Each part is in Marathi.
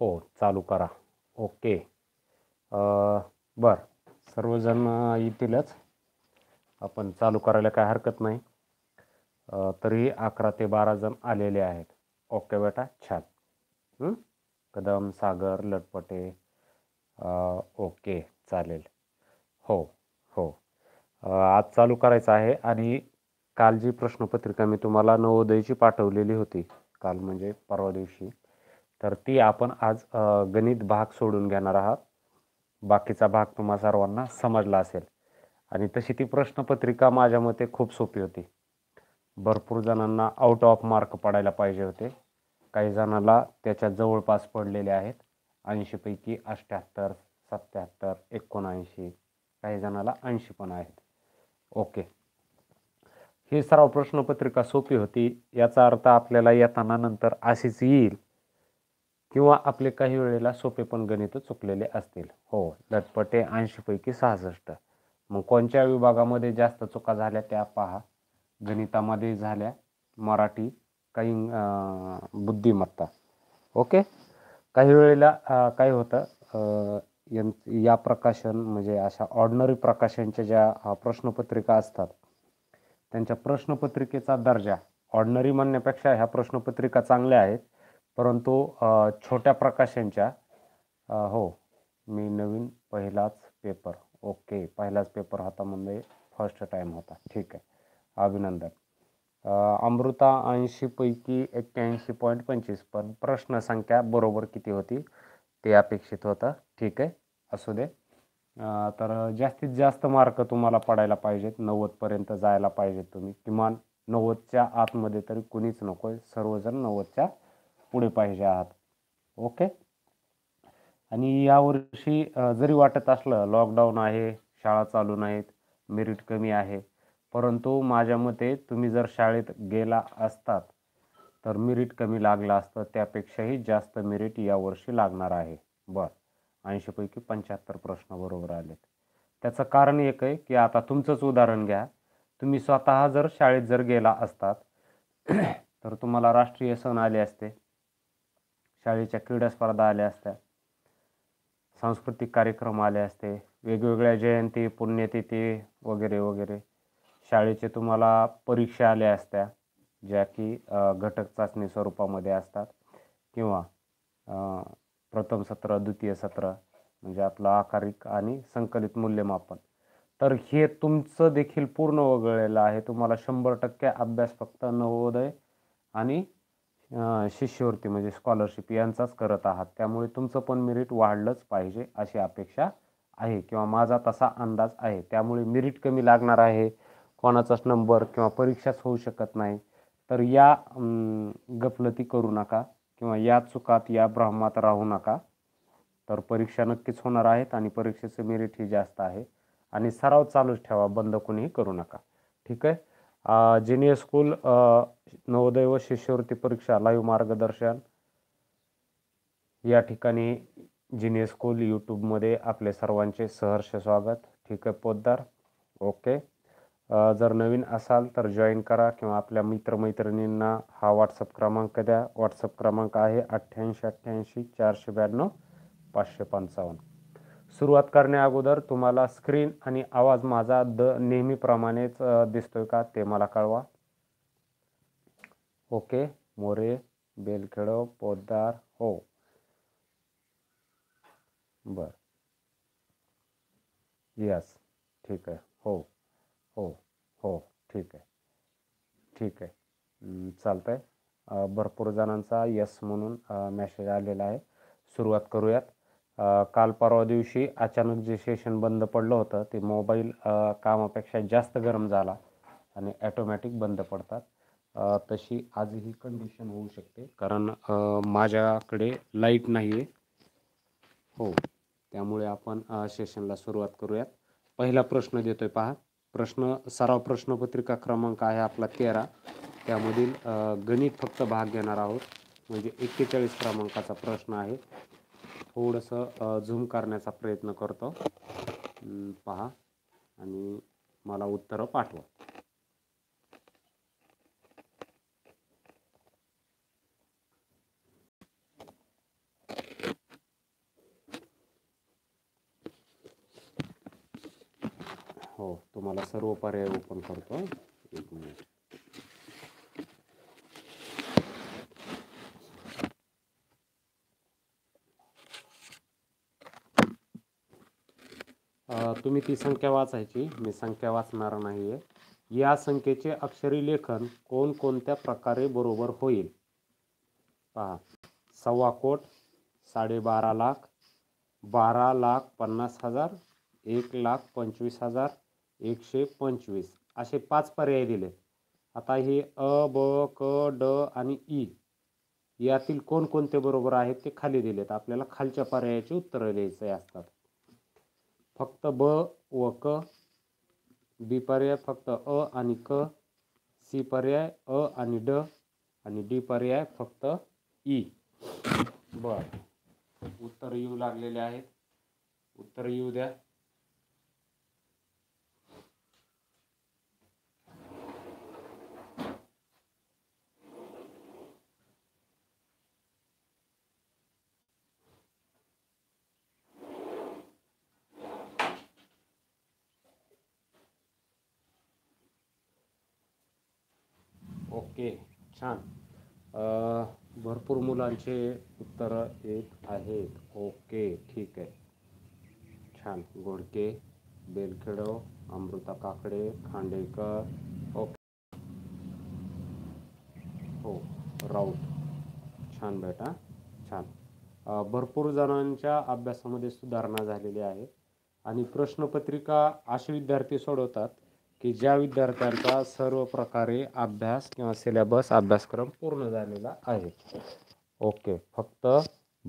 हो चालू करा ओके बर सर्वजण येतीलच आपण चालू करायला काय हरकत नाही तरी अकरा ते बारा जण आलेले आहेत ओके बेटा छान कदम सागर लटपटे ओके चालेल हो हो आज चालू करायचं आहे आणि काल जी प्रश्नपत्रिका मी तुम्हाला नवोदयची पाठवलेली होती काल म्हणजे परवा दिवशी तर ती आपण आज गणित भाग सोडून घेणार आहात बाकीचा भाग तुम्हा सर्वांना समजला असेल आणि तशी ती प्रश्नपत्रिका माझ्या मते खूप सोपी होती भरपूर जणांना आउट ऑफ मार्क पडायला पाहिजे होते काही जणांना त्याच्या जवळपास पडलेले आहेत ऐंशीपैकी अष्ट्याहत्तर सत्त्याहत्तर एकोणऐंशी काही जणाला ऐंशी पण आहेत ओके ही सर्व प्रश्नपत्रिका सोपी होती याचा अर्थ आपल्याला येताना नंतर अशीच येईल किंवा आपले काही वेळेला सोपे पण गणित चुकलेले असतील हो दटपटे ऐंशीपैकी सहासष्ट मग कोणत्या विभागामध्ये जास्त चुका झाल्या त्या पहा गणितामध्ये झाल्या मराठी काही बुद्धिमत्ता ओके काही वेळेला काय होतं या प्रकाशन म्हणजे अशा ऑर्डनरी प्रकाशनच्या ज्या प्रश्नपत्रिका असतात त्यांच्या प्रश्नपत्रिकेचा दर्जा ऑर्डनरी म्हणण्यापेक्षा ह्या प्रश्नपत्रिका चांगल्या आहेत परंतु छोट्या प्रकाशांच्या हो मी नवीन पहिलाच पेपर ओके पहिलाच पेपर होता म्हणजे फर्स्ट टाईम होता ठीक आहे अभिनंदन अमृता ऐंशीपैकी एक्क्याऐंशी पॉईंट पंचवीस पण प्रश्नसंख्या बरोबर किती होती ते अपेक्षित होतं ठीक आहे असू दे तर जास्तीत जास्त मार्क तुम्हाला पडायला पाहिजेत नव्वदपर्यंत जायला पाहिजेत तुम्ही किमान नव्वदच्या आतमध्ये तरी कुणीच नको आहे सर्वजण नव्वदच्या पुढे पाहिजे आहात ओके आणि यावर्षी जरी वाटत असलं लॉकडाऊन आहे शाळा चालू नाहीत मेरिट कमी आहे परंतु माझ्या मते तुम्ही जर शाळेत गेला असतात तर मेरिट कमी लागलं असतं त्यापेक्षाही जास्त मेरिट यावर्षी लागणार आहे बरं ऐंशीपैकी पंच्याहत्तर प्रश्न बरोबर आलेत त्याचं कारण एक आहे की आता तुमचंच उदाहरण घ्या तुम्ही स्वतः जर शाळेत जर गेला असतात तर तुम्हाला राष्ट्रीय सण आले असते शाळेच्या क्रीडा स्पर्धा आल्या असत्या सांस्कृतिक कार्यक्रम आले असते वेगवेगळ्या जयंती पुण्यतिथी वगैरे वगैरे शाळेचे तुम्हाला परीक्षा आल्या असत्या ज्या की घटक चाचणी स्वरूपामध्ये असतात किंवा प्रथम सत्र द्वितीय सत्र म्हणजे आपलं आकारिक आणि संकलित मूल्यमापन तर हे तुमचं देखील पूर्ण वगळलेलं आहे तुम्हाला शंभर टक्के अभ्यास फक्त नवोदय आणि शिष्यवृत्ती म्हणजे स्कॉलरशिप यांचाच करत आहात त्यामुळे तुमचं पण मेरिट वाढलंच पाहिजे अशी अपेक्षा आहे किंवा माझा तसा अंदाज आहे त्यामुळे मेरिट कमी लागणार आहे कोणाचाच नंबर किंवा परीक्षाच होऊ शकत नाही तर या गफलती करू नका किंवा या चुकात या ब्रह्मात राहू नका तर परीक्षा नक्कीच होणार आहेत आणि परीक्षेचं मेरिट ही जास्त आहे आणि सराव चालूच ठेवा बंद कोणीही करू नका ठीक आहे जिनियस स्कूल नवोदय व शिष्यवृत्ती परीक्षा लाईव्ह मार्गदर्शन या ठिकाणी जिनियस स्कूल यूट्यूबमध्ये आपले सर्वांचे सहर्ष स्वागत ठीक आहे पोद्दार ओके जर नवीन असाल तर जॉईन करा किंवा आपल्या मित्रमैत्रिणींना हा व्हॉट्सअप क्रमांक द्या व्हॉट्सअप क्रमांक आहे अठ्ठ्याऐंशी अठ्ठ्याऐंशी चारशे ब्याण्णव पाचशे पंचावन्न सुरुवात करण्या अगोदर तुम्हाला स्क्रीन आणि आवाज माझा द नेहमीप्रमाणेच दिसतोय का ते मला कळवा ओके मोरे बेलखेडो पोद्दार हो बर यस ठीक आहे हो हो हो ठीक आहे ठीक आहे चालतं आहे भरपूर जणांचा यस म्हणून मेसेज आलेला आहे सुरुवात करूयात काल परवा दिवशी अचानक जे सेशन बंद पडलं होतं ते मोबाईल कामापेक्षा जास्त गरम झाला आणि ॲटोमॅटिक बंद पडतात तशी आजही कंडिशन होऊ शकते कारण माझ्याकडे लाईट नाही आहे हो त्यामुळे आपण सेशनला सुरुवात करूयात पहिला प्रश्न देतोय पहा प्रश्न सराव प्रश्नपत्रिका क्रमांक आहे आपला तेरा त्यामधील गणित फक्त भाग घेणार आहोत म्हणजे एक्केचाळीस क्रमांकाचा प्रश्न आहे थोडंसं झूम करण्याचा प्रयत्न करतो पहा आणि मला उत्तरं पाठवा हो तुम्हाला सर्व पर्याय ओपन करतो एक मिनिट तुम्ही ती संख्या वाचायची मी संख्या वाचणार नाही आहे या संख्येचे अक्षरी लेखन कोणकोणत्या प्रकारे बरोबर होईल पहा सव्वा कोट साडेबारा लाख बारा लाख पन्नास हजार एक लाख पंचवीस हजार एकशे पंचवीस असे पाच पर्याय दिले आता हे अ ब क ड आणि ई यातील कोणकोणते बरोबर आहेत ते खाली दिलेत आपल्याला खालच्या पर्यायाची उत्तरं द्यायचे असतात फक्त ब व क बी पर्याय फक्त अ आणि क सी पर्याय अ आणि ड आणि डी पर्याय फक्त ई बर उत्तर यू लागलेले आहेत उत्तर यू द्या छान भरपूर मुलांचे उत्तरं येत आहेत ओके ठीक आहे छान गोडके बेलखेडो अमृता काकडे खांडेकर ओके हो राऊत छान बेटा छान भरपूर जणांच्या अभ्यासामध्ये सुधारणा झालेली आहे आणि प्रश्नपत्रिका असे विद्यार्थी सोडवतात की ज्या विद्यार्थ्यांचा सर्व प्रकारे अभ्यास किंवा सिलेबस अभ्यासक्रम पूर्ण झालेला आहे ओके फक्त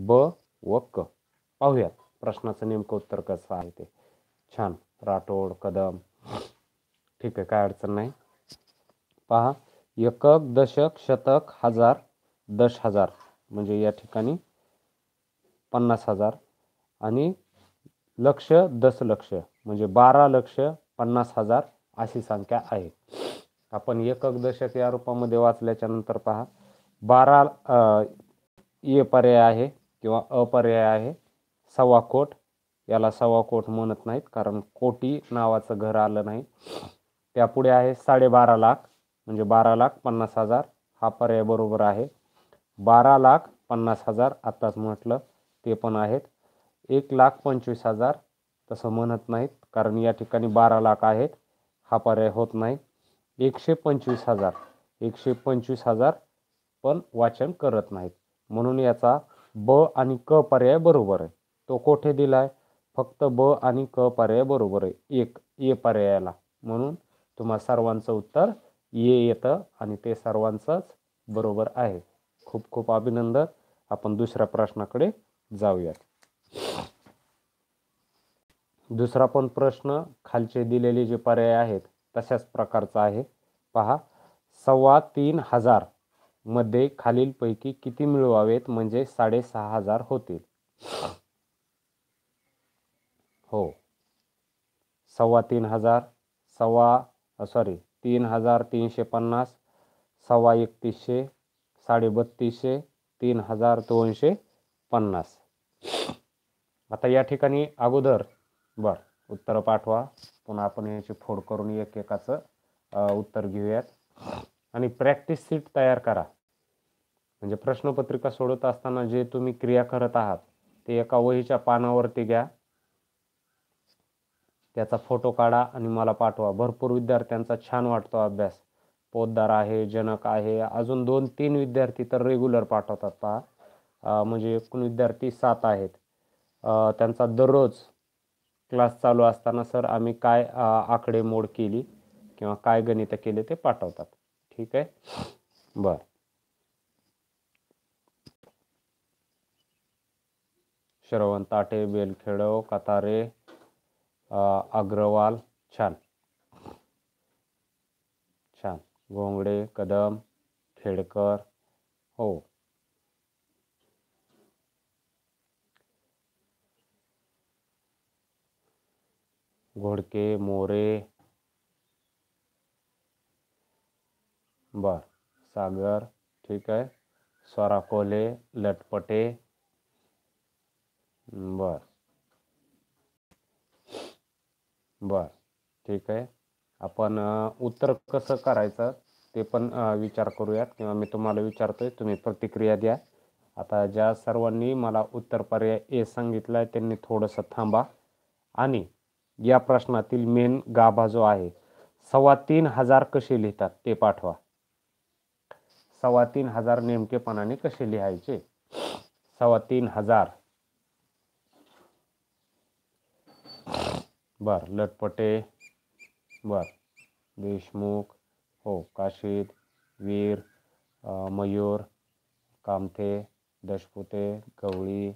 ब व क पाहूयात प्रश्नाचं नेमकं उत्तर कसं आहे ते छान राठोड कदम ठीक आहे काय अडचण नाही पहा एकक दशक शतक हजार दश हजार म्हणजे या ठिकाणी पन्नास हजार आणि लक्ष दस लक्ष म्हणजे बारा लक्ष पन्नास हजार अशी संख्या आहे आपण एकक दशक या रूपामध्ये वाचल्याच्या नंतर पहा बारा ए पर्याय आहे किंवा अपर्याय आहे सव्वा कोट याला सव्वा कोट म्हणत नाहीत कारण कोटी नावाचं घर आलं नाही त्यापुढे आहे साडेबारा लाख म्हणजे बारा लाख पन्नास हजार हा पर्याय बरोबर आहे बारा लाख पन्नास हजार आत्ताच म्हटलं ते पण आहेत एक लाख पंचवीस हजार तसं म्हणत नाहीत कारण या ठिकाणी बारा लाख आहेत हा पर्याय होत नाही एकशे पंचवीस हजार एकशे पंचवीस हजार पण वाचन करत नाहीत म्हणून याचा ब आणि क पर्याय बरोबर आहे तो कोठे दिला आहे फक्त ब आणि क पर्याय बरोबर आहे एक ए पर्यायाला म्हणून तुम्हा सर्वांचं उत्तर ये येतं आणि ते सर्वांचंच बरोबर आहे खूप खूप अभिनंदन आपण दुसऱ्या प्रश्नाकडे जाऊयात दुसरा पण प्रश्न खालचे दिलेले जे पर्याय आहेत तशाच प्रकारचा आहे पहा सव्वा तीन हजार मध्ये खालीलपैकी किती मिळवावेत म्हणजे साडेसहा हजार होतील हो सव्वा तीन हजार सव्वा सॉरी तीन हजार तीनशे पन्नास सव्वा एकतीसशे साडे बत्तीसशे तीन हजार दोनशे पन्नास आता या ठिकाणी अगोदर बर उत्तर पाठवा पुन्हा आपण याची फोड करून एक एकाचं उत्तर घेऊयात आणि प्रॅक्टिस सीट तयार करा म्हणजे प्रश्नपत्रिका सोडत असताना जे तुम्ही क्रिया करत आहात ते एका वहीच्या पानावरती घ्या त्याचा फोटो काढा आणि मला पाठवा भरपूर विद्यार्थ्यांचा छान वाटतो अभ्यास पोतदार आहे जनक आहे अजून दोन तीन विद्यार्थी तर रेग्युलर पाठवतात पहा म्हणजे एकूण विद्यार्थी सात आहेत त्यांचा दररोज क्लास चालू असताना सर आम्ही काय मोड केली किंवा काय गणितं केले ते पाठवतात ठीक आहे बर श्रवण ताटे बेलखेडव कतारे अग्रवाल छान छान घोंगडे कदम खेडकर हो घोडके मोरे बर सागर ठीक आहे स्वराकोले लटपटे बर बर ठीक आहे आपण उत्तर कसं करायचं ते पण विचार करूयात किंवा मी तुम्हाला विचारतोय तुम्ही प्रतिक्रिया द्या आता ज्या सर्वांनी मला उत्तर पर्याय ए सांगितलं आहे त्यांनी थोडंसं थांबा आणि या प्रश्नातील मेन गाभा जो आहे सव्वा तीन हजार कसे लिहितात ते पाठवा सव्वा तीन हजार नेमकेपणाने कसे लिहायचे सव्वा तीन हजार बर लटपटे बर देशमुख हो काशीद वीर मयूर कामथे दशपुते गवळी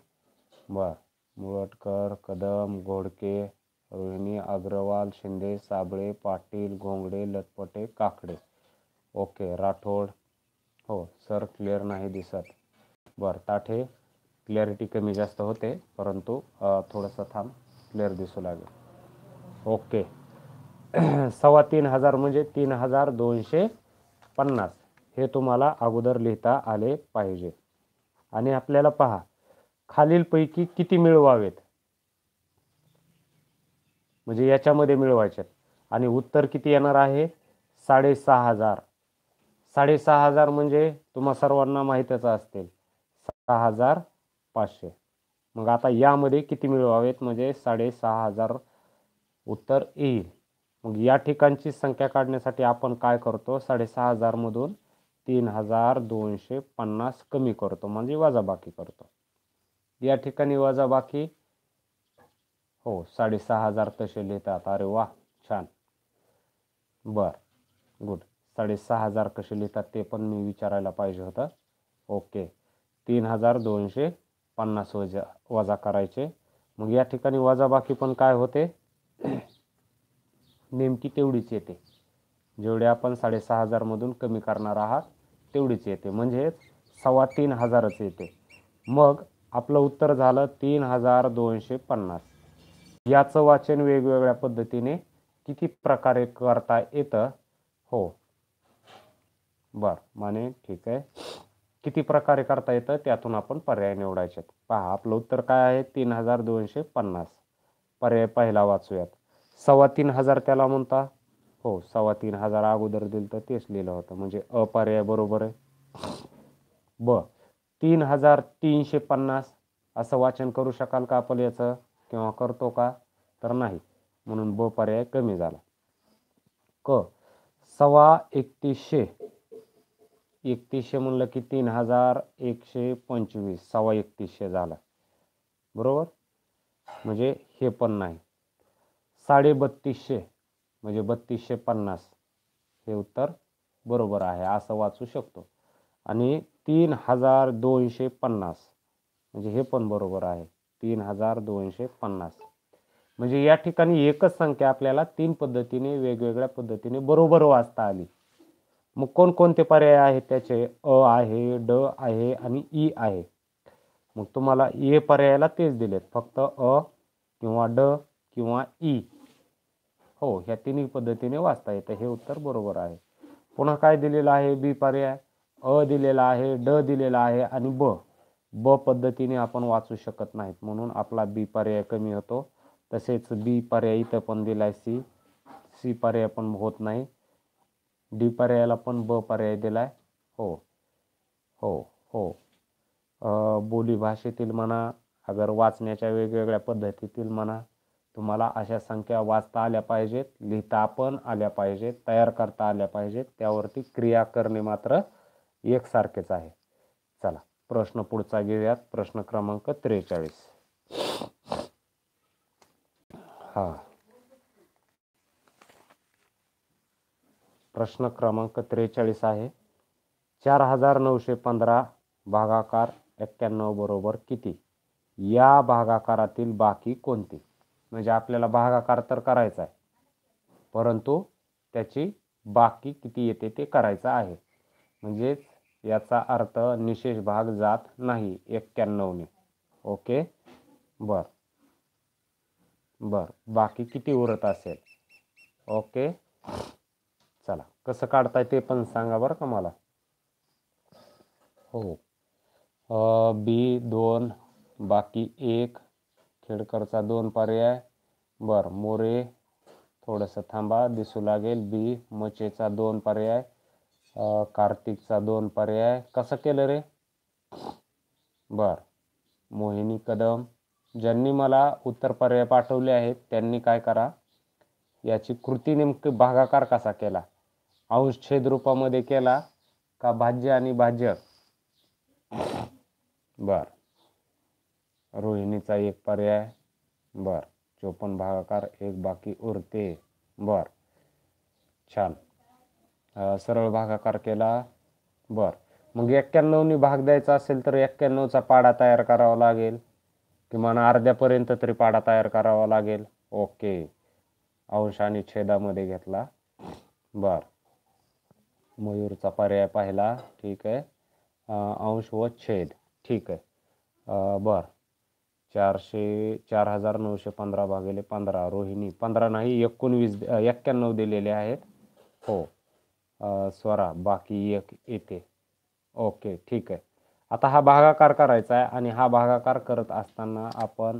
बर मुळटकर कदम घोडके रोहिणी अग्रवाल शिंदे साबळे पाटील घोंगडे लटपटे काकडे ओके राठोड हो सर क्लिअर नाही दिसत बरं ताठे क्लॅरिटी कमी जास्त होते परंतु थोडंसं थांब क्लिअर दिसू लागेल ओके सव्वा तीन हजार म्हणजे तीन हजार दोनशे पन्नास हे तुम्हाला अगोदर लिहिता आले पाहिजे आणि आपल्याला पहा खालीलपैकी किती मिळवावेत म्हणजे याच्यामध्ये मिळवायचे आणि उत्तर किती येणार आहे साडेसहा हजार साडेसहा हजार म्हणजे तुम्हा सर्वांना माहीतच असतील सहा हजार पाचशे मग आता यामध्ये किती मिळवावेत म्हणजे साडेसहा हजार उत्तर येईल मग या ठिकाणची संख्या काढण्यासाठी आपण काय करतो साडेसहा हजारमधून तीन हजार दोनशे पन्नास कमी करतो म्हणजे वजाबाकी करतो या ठिकाणी वजाबाकी हो साडेसहा हजार तसे लिहितात अरे वा छान बर गुड साडेसहा हजार कसे लिहितात ते पण मी विचारायला पाहिजे होतं ओके तीन हजार दोनशे पन्नास वजा वजा करायचे मग या ठिकाणी वजाबाकी पण काय होते नेमकी तेवढीच येते जेवढे आपण साडेसहा हजारमधून कमी करणार आहात तेवढीच येते म्हणजेच सव्वा तीन हजारच येते मग आपलं उत्तर झालं तीन हजार दोनशे पन्नास याचं वाचन वेगवेगळ्या पद्धतीने किती प्रकारे करता येतं हो बर माने ठीक आहे किती प्रकारे करता येतं त्यातून आपण पर्याय निवडायचे पहा आपलं उत्तर काय आहे तीन हजार दोनशे पन्नास पर्याय पहिला वाचूयात सव्वा तीन हजार त्याला म्हणता हो सव्वा तीन हजार अगोदर दिलं तर तेच लिहिलं होतं म्हणजे अपर्याय बरोबर आहे ब तीन हजार तीनशे पन्नास असं वाचन करू शकाल का आपण याचं किंवा करतो का तर नाही म्हणून ब पर्याय कमी झाला क सव्वा एकतीसशे एकतीसशे म्हणलं की तीन हजार एकशे पंचवीस सव्वा एकतीसशे झाला बरोबर म्हणजे हे पण नाही साडे बत्तीसशे म्हणजे बत्तीसशे पन्नास हे उत्तर बरोबर आहे असं वाचू शकतो आणि तीन हजार दोनशे पन्नास म्हणजे हे पण बरोबर आहे तीन हजार दोनशे पन्नास म्हणजे या ठिकाणी एकच संख्या आपल्याला तीन पद्धतीने वेगवेगळ्या पद्धतीने बरोबर वाचता आली मग कोणकोणते पर्याय आहेत त्याचे अ आहे ड आहे आणि ई आहे मग तुम्हाला ए पर्यायाला तेच दिलेत फक्त अ किंवा ड किंवा ई हो ह्या तिन्ही पद्धतीने वाचता येतं हे उत्तर बरोबर आहे पुन्हा काय दिलेलं आहे बी पर्याय अ दिलेला आहे ड दिलेला आहे आणि ब ब पद्धतीने आपण वाचू शकत नाहीत म्हणून आपला बी पर्याय कमी होतो तसेच बी पर्याय इथं पण दिला आहे सी सी पर्याय पण होत नाही डी पर्यायाला पण ब पर्याय दिलाय आहे हो हो हो भाषेतील म्हणा अगर वाचण्याच्या वेगवेगळ्या पद्धतीतील म्हणा तुम्हाला अशा संख्या वाचता आल्या पाहिजेत लिहिता पण आल्या पाहिजेत तयार करता आल्या पाहिजेत त्यावरती क्रिया करणे मात्र एकसारखेच आहे चला प्रश्न पुढचा घेऊयात प्रश्न क्रमांक त्रेचाळीस हा प्रश्न क्रमांक त्रेचाळीस आहे चार हजार नऊशे पंधरा भागाकार एक्क्याण्णव बरोबर किती या भागाकारातील बाकी कोणती म्हणजे आपल्याला भागाकार तर करायचा आहे परंतु त्याची बाकी किती येते ते करायचं आहे म्हणजेच याचा अर्थ निशेष भाग जात नाही एक्क्याण्णवने ओके बर बर बाकी किती उरत असेल ओके चला कसं काढताय ते पण सांगा बरं का मला हो बी दोन बाकी एक खेडकरचा दोन पर्याय बर मोरे थोडंसं थांबा दिसू लागेल बी मचेचा दोन पर्याय कार्तिकचा दोन पर्याय कसं केलं रे बर मोहिनी कदम ज्यांनी मला उत्तर पर्याय पाठवले आहेत त्यांनी काय करा याची कृती नेमकी भागाकार कसा केला अंश छेद रूपामध्ये केला का भाज्य आणि भाज्य बर रोहिणीचा एक पर्याय बर चोपन्न भागाकार एक बाकी उरते बर छान सरळ भागाकार केला बर मग एक्क्याण्णवनी भाग द्यायचा असेल तर एक्क्याण्णवचा पाडा तयार करावा लागेल किमान अर्ध्यापर्यंत तरी पाडा तयार करावा लागेल ओके अंश आणि छेदामध्ये घेतला बर मयूरचा पर्याय पाहिला ठीक आहे अंश व छेद ठीक आहे बर चारशे चार हजार नऊशे पंधरा भागिले पंधरा रोहिणी पंधरा नाही एकोणवीस एक्क्याण्णव दिलेले आहेत हो स्वरा बाकी एक येते ओके ठीक आहे आता हा भागाकार करायचा आहे आणि हा भागाकार करत असताना आपण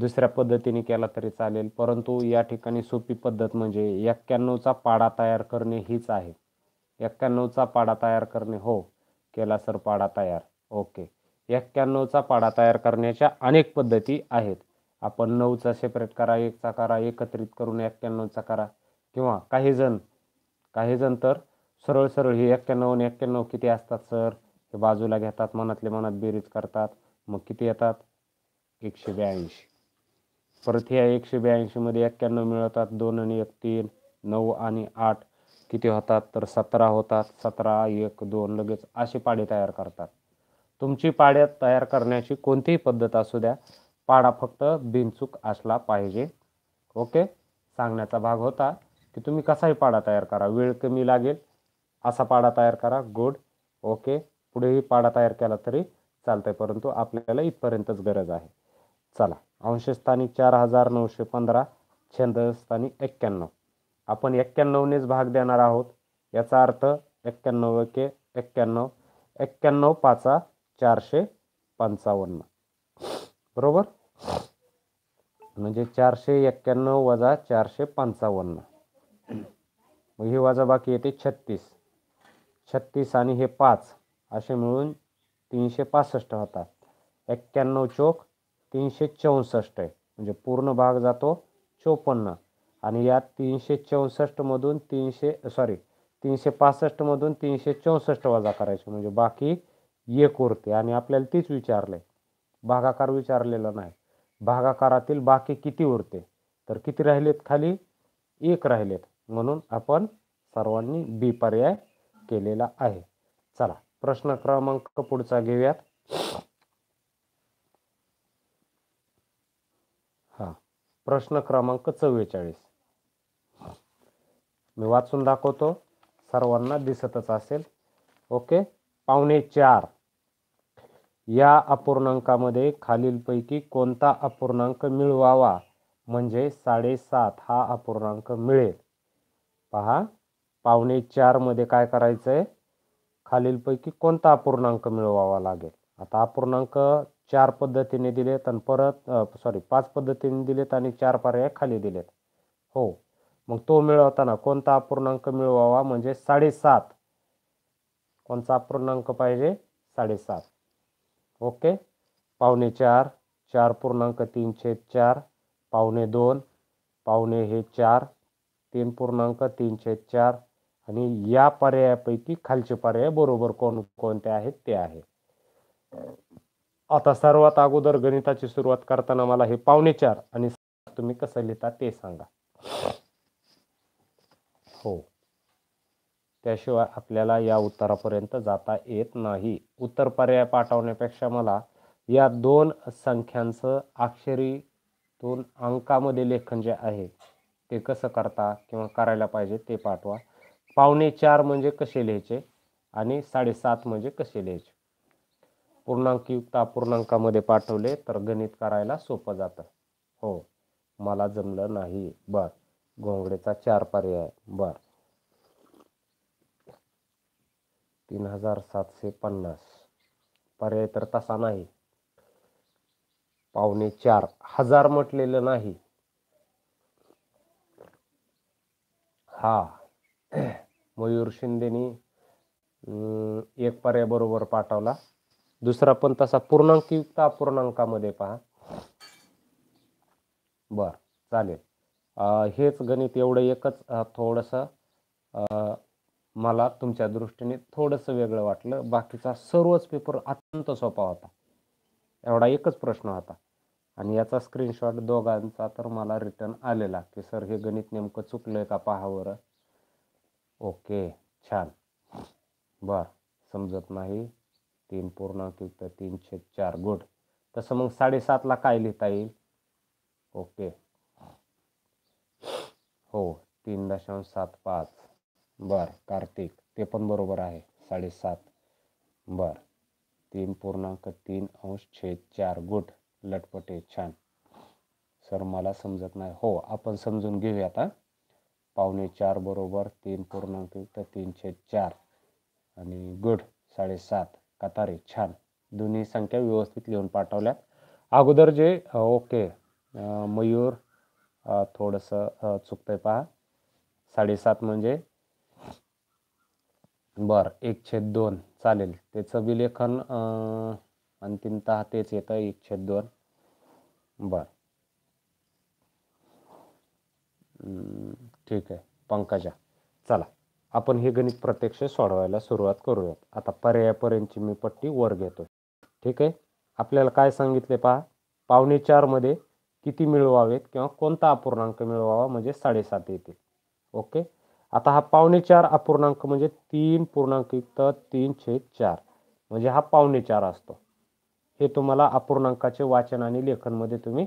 दुसऱ्या पद्धतीने केला तरी चालेल परंतु या ठिकाणी सोपी पद्धत म्हणजे एक्क्याण्णवचा पाडा तयार करणे हीच आहे एक्क्याण्णवचा पाडा तयार करणे हो केला सर पाडा तयार ओके एक्क्याण्णवचा पाडा तयार करण्याच्या अनेक पद्धती आहेत आपण नऊचा सेपरेट करा एकचा करा एकत्रित करून एक्क्याण्णवचा करा किंवा काही जण काही जण तर सरळ सरळ हे एक्क्याण्णव आणि एक्क्याण्णव किती असतात सर हे बाजूला घेतात मनातले मनात बेरीज करतात मग किती येतात एकशे ब्याऐंशी परत ह्या एकशे ब्याऐंशीमध्ये एक्क्याण्णव मिळवतात दोन आणि एक तीन नऊ आणि आठ किती होतात तर सतरा होतात सतरा एक दोन लगेच असे पाडे तयार करतात तुमची पाड्या तयार करण्याची कोणतीही पद्धत असू द्या पाडा फक्त बिनचूक असला पाहिजे ओके सांगण्याचा भाग होता की तुम्ही कसाही पाडा तयार करा वेळ कमी लागेल असा पाडा तयार करा गुड ओके पुढेही पाडा तयार केला तरी चालतंय परंतु आपल्याला इथपर्यंतच गरज आहे चला अंशस्थानी चार हजार नऊशे पंधरा छंदस्थानी एक्क्याण्णव आपण एक्क्याण्णवनेच भाग देणार आहोत याचा अर्थ एक्क्याण्णव के एक्क्याण्णव एक्क्याण्णव पाचा चारशे पंचावन्न बरोबर म्हणजे चारशे एक्क्याण्णव वजा चारशे पंचावन्न मग ही बाकी येते छत्तीस छत्तीस आणि हे पाच असे मिळून तीनशे पासष्ट होतात एक्क्याण्णव चोक तीनशे चौसष्ट आहे म्हणजे पूर्ण भाग जातो चोपन्न आणि या तीनशे चौसष्टमधून तीनशे सॉरी तीनशे पासष्टमधून तीनशे चौसष्ट वजा करायचे म्हणजे बाकी एक उरते आणि आपल्याला तीच विचारले भागाकार विचारलेला नाही भागाकारातील बाकी किती उरते तर किती राहिलेत खाली एक राहिलेत म्हणून आपण सर्वांनी बी पर्याय केलेला आहे चला प्रश्न क्रमांक पुढचा घेऊयात हा प्रश्न क्रमांक चव्वेचाळीस मी वाचून दाखवतो सर्वांना दिसतच असेल ओके पावणे चार या अपूर्णांकामध्ये खालीलपैकी कोणता अपूर्णांक मिळवावा म्हणजे साडेसात हा अपूर्णांक मिळेल पहा पावणे चारमध्ये काय करायचं आहे खालीलपैकी कोणता अपूर्णांक मिळवावा लागेल आता अपूर्णांक चार पद्धतीने दिलेत आणि परत सॉरी पाच पद्धतीने दिलेत आणि चार पर्याय खाली दिलेत हो मग तो मिळवताना कोणता अपूर्णांक मिळवावा म्हणजे साडेसात कोणता अपूर्णांक पाहिजे साडेसात ओके पावणे चार चार पूर्णांक तीन छेद चार पावणे दोन पावणे हे चार तीन पूर्णांक तीनशे चार आणि या पर्यायापैकी खालचे पर्याय बरोबर कोण कोणते आहेत ते आहे आता सर्वात अगोदर गणिताची सुरुवात करताना मला हे पावणे चार आणि तुम्ही कसं लिहिता ते सांगा हो त्याशिवाय आपल्याला या उत्तरापर्यंत जाता येत नाही उत्तर पर्याय पाठवण्यापेक्षा मला या दोन संख्यांचं दोन अंकामध्ये लेखन जे आहे ते कसं करता किंवा करायला पाहिजे ते पाठवा पावणे चार म्हणजे कसे लिहायचे आणि साडेसात म्हणजे कसे लिहायचे पूर्णांकयुक्त अपूर्णांकामध्ये पाठवले तर गणित करायला सोपं जातं हो मला जमलं नाही बर घोंगडेचा चार पर्याय बर तीन हजार सातशे पन्नास पर्याय तर तसा नाही पावणे चार हजार म्हटलेलं नाही हा मयूर शिंदेनी एक पर्याय बरोबर पाठवला दुसरा पण तसा पूर्णांकयुक्त अपूर्णांकामध्ये पहा बर चालेल हेच गणित एवढं एकच थोडंसं मला तुमच्या दृष्टीने थोडंसं वेगळं वाटलं बाकीचा सर्वच पेपर अत्यंत सोपा होता एवढा एकच प्रश्न होता आणि याचा स्क्रीनशॉट दोघांचा तर मला रिटर्न आलेला की सर हे गणित नेमकं चुकलं आहे का पहावर ओके छान बर समजत नाही तीन पूर्णांक युक्त तीन छेद चार गुड तसं मग साडेसातला काय लिहिता येईल ओके हो तीन दशांश सात पाच बर कार्तिक ते पण बरोबर आहे साडेसात बर तीन पूर्णांक तीन अंश छेद चार गुड लटपटे छान सर मला समजत नाही हो आपण समजून घेऊया आता पावणे चार बरोबर तीन पूर्णांक तर तीनशे चार आणि गुड साडेसात कतारे छान दोन्ही संख्या व्यवस्थित लिहून पाठवल्यात अगोदर जे ओके मयूर थोडंसं आहे पहा साडेसात म्हणजे बरं एक छेद दोन चालेल त्याचं विलेखन अंतिमतः तेच येतं एक छेद दोन बर ठीक आहे पंकजा चला आपण हे गणित प्रत्यक्ष सोडवायला सुरुवात करूयात आता पर्यायापर्यंतची मी पट्टी वर घेतो ठीक आहे आपल्याला काय सांगितले पहा पावणे चारमध्ये किती मिळवावेत किंवा कोणता अपूर्णांक मिळवावा म्हणजे साडेसात येतील ओके आता हा पावणे चार अपूर्णांक म्हणजे तीन पूर्णांक तीन छेद चार म्हणजे हा पावणे चार असतो हे तुम्हाला अपूर्णांकाचे वाचन आणि लेखनमध्ये तुम्ही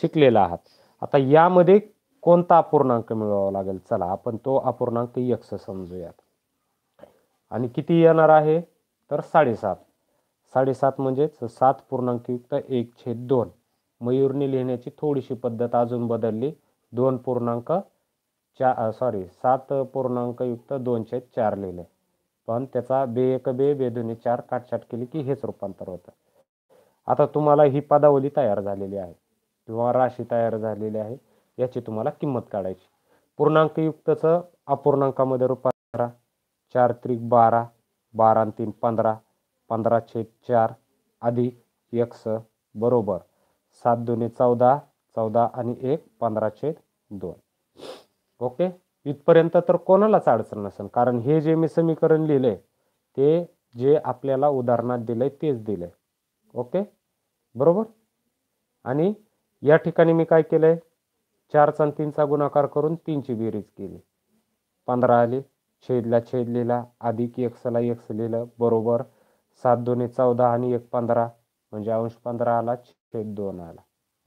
शिकलेला आहात आता यामध्ये कोणता अपूर्णांक मिळवावा लागेल चला आपण तो अपूर्णांक यक्ष समजूयात आणि किती येणार आहे तर साडेसात साडेसात म्हणजेच सात पूर्णांकयुक्त एक छेद दोन मयूरने लिहिण्याची थोडीशी पद्धत अजून बदलली दोन पूर्णांक चार सॉरी सात पूर्णांकयुक्त दोन छेद चार लिहिले पण त्याचा बे एक बे बेदुने चार काटछाट केली की हेच रूपांतर होतं आता तुम्हाला ही पदावली तयार झालेली आहे किंवा राशी तयार झालेली आहे याची तुम्हाला किंमत काढायची पूर्णांकयुक्तचं अपूर्णांकामध्ये रूपांतर करा चार त्रिक बारा बारा तीन पंधरा पंधरा छेद चार अधिक एक्स बरोबर सात दोन्ही चौदा चौदा आणि एक पंधरा छेद दोन ओके इथपर्यंत तर कोणालाच अडचण नसेल कारण हे जे मी समीकरण लिहिले ते जे आपल्याला उदाहरणात दिलंय तेच दिलंय ओके बरोबर आणि या ठिकाणी मी काय केलंय आहे चारचा आणि तीनचा गुणाकार करून तीनची बेरीज केली पंधरा आली छेदला छेद लिहिला अधिक एक्सला एक्स लिहिलं बरोबर सात दोन्ही चौदा आणि एक पंधरा म्हणजे अंश पंधरा आला छेद दोन आला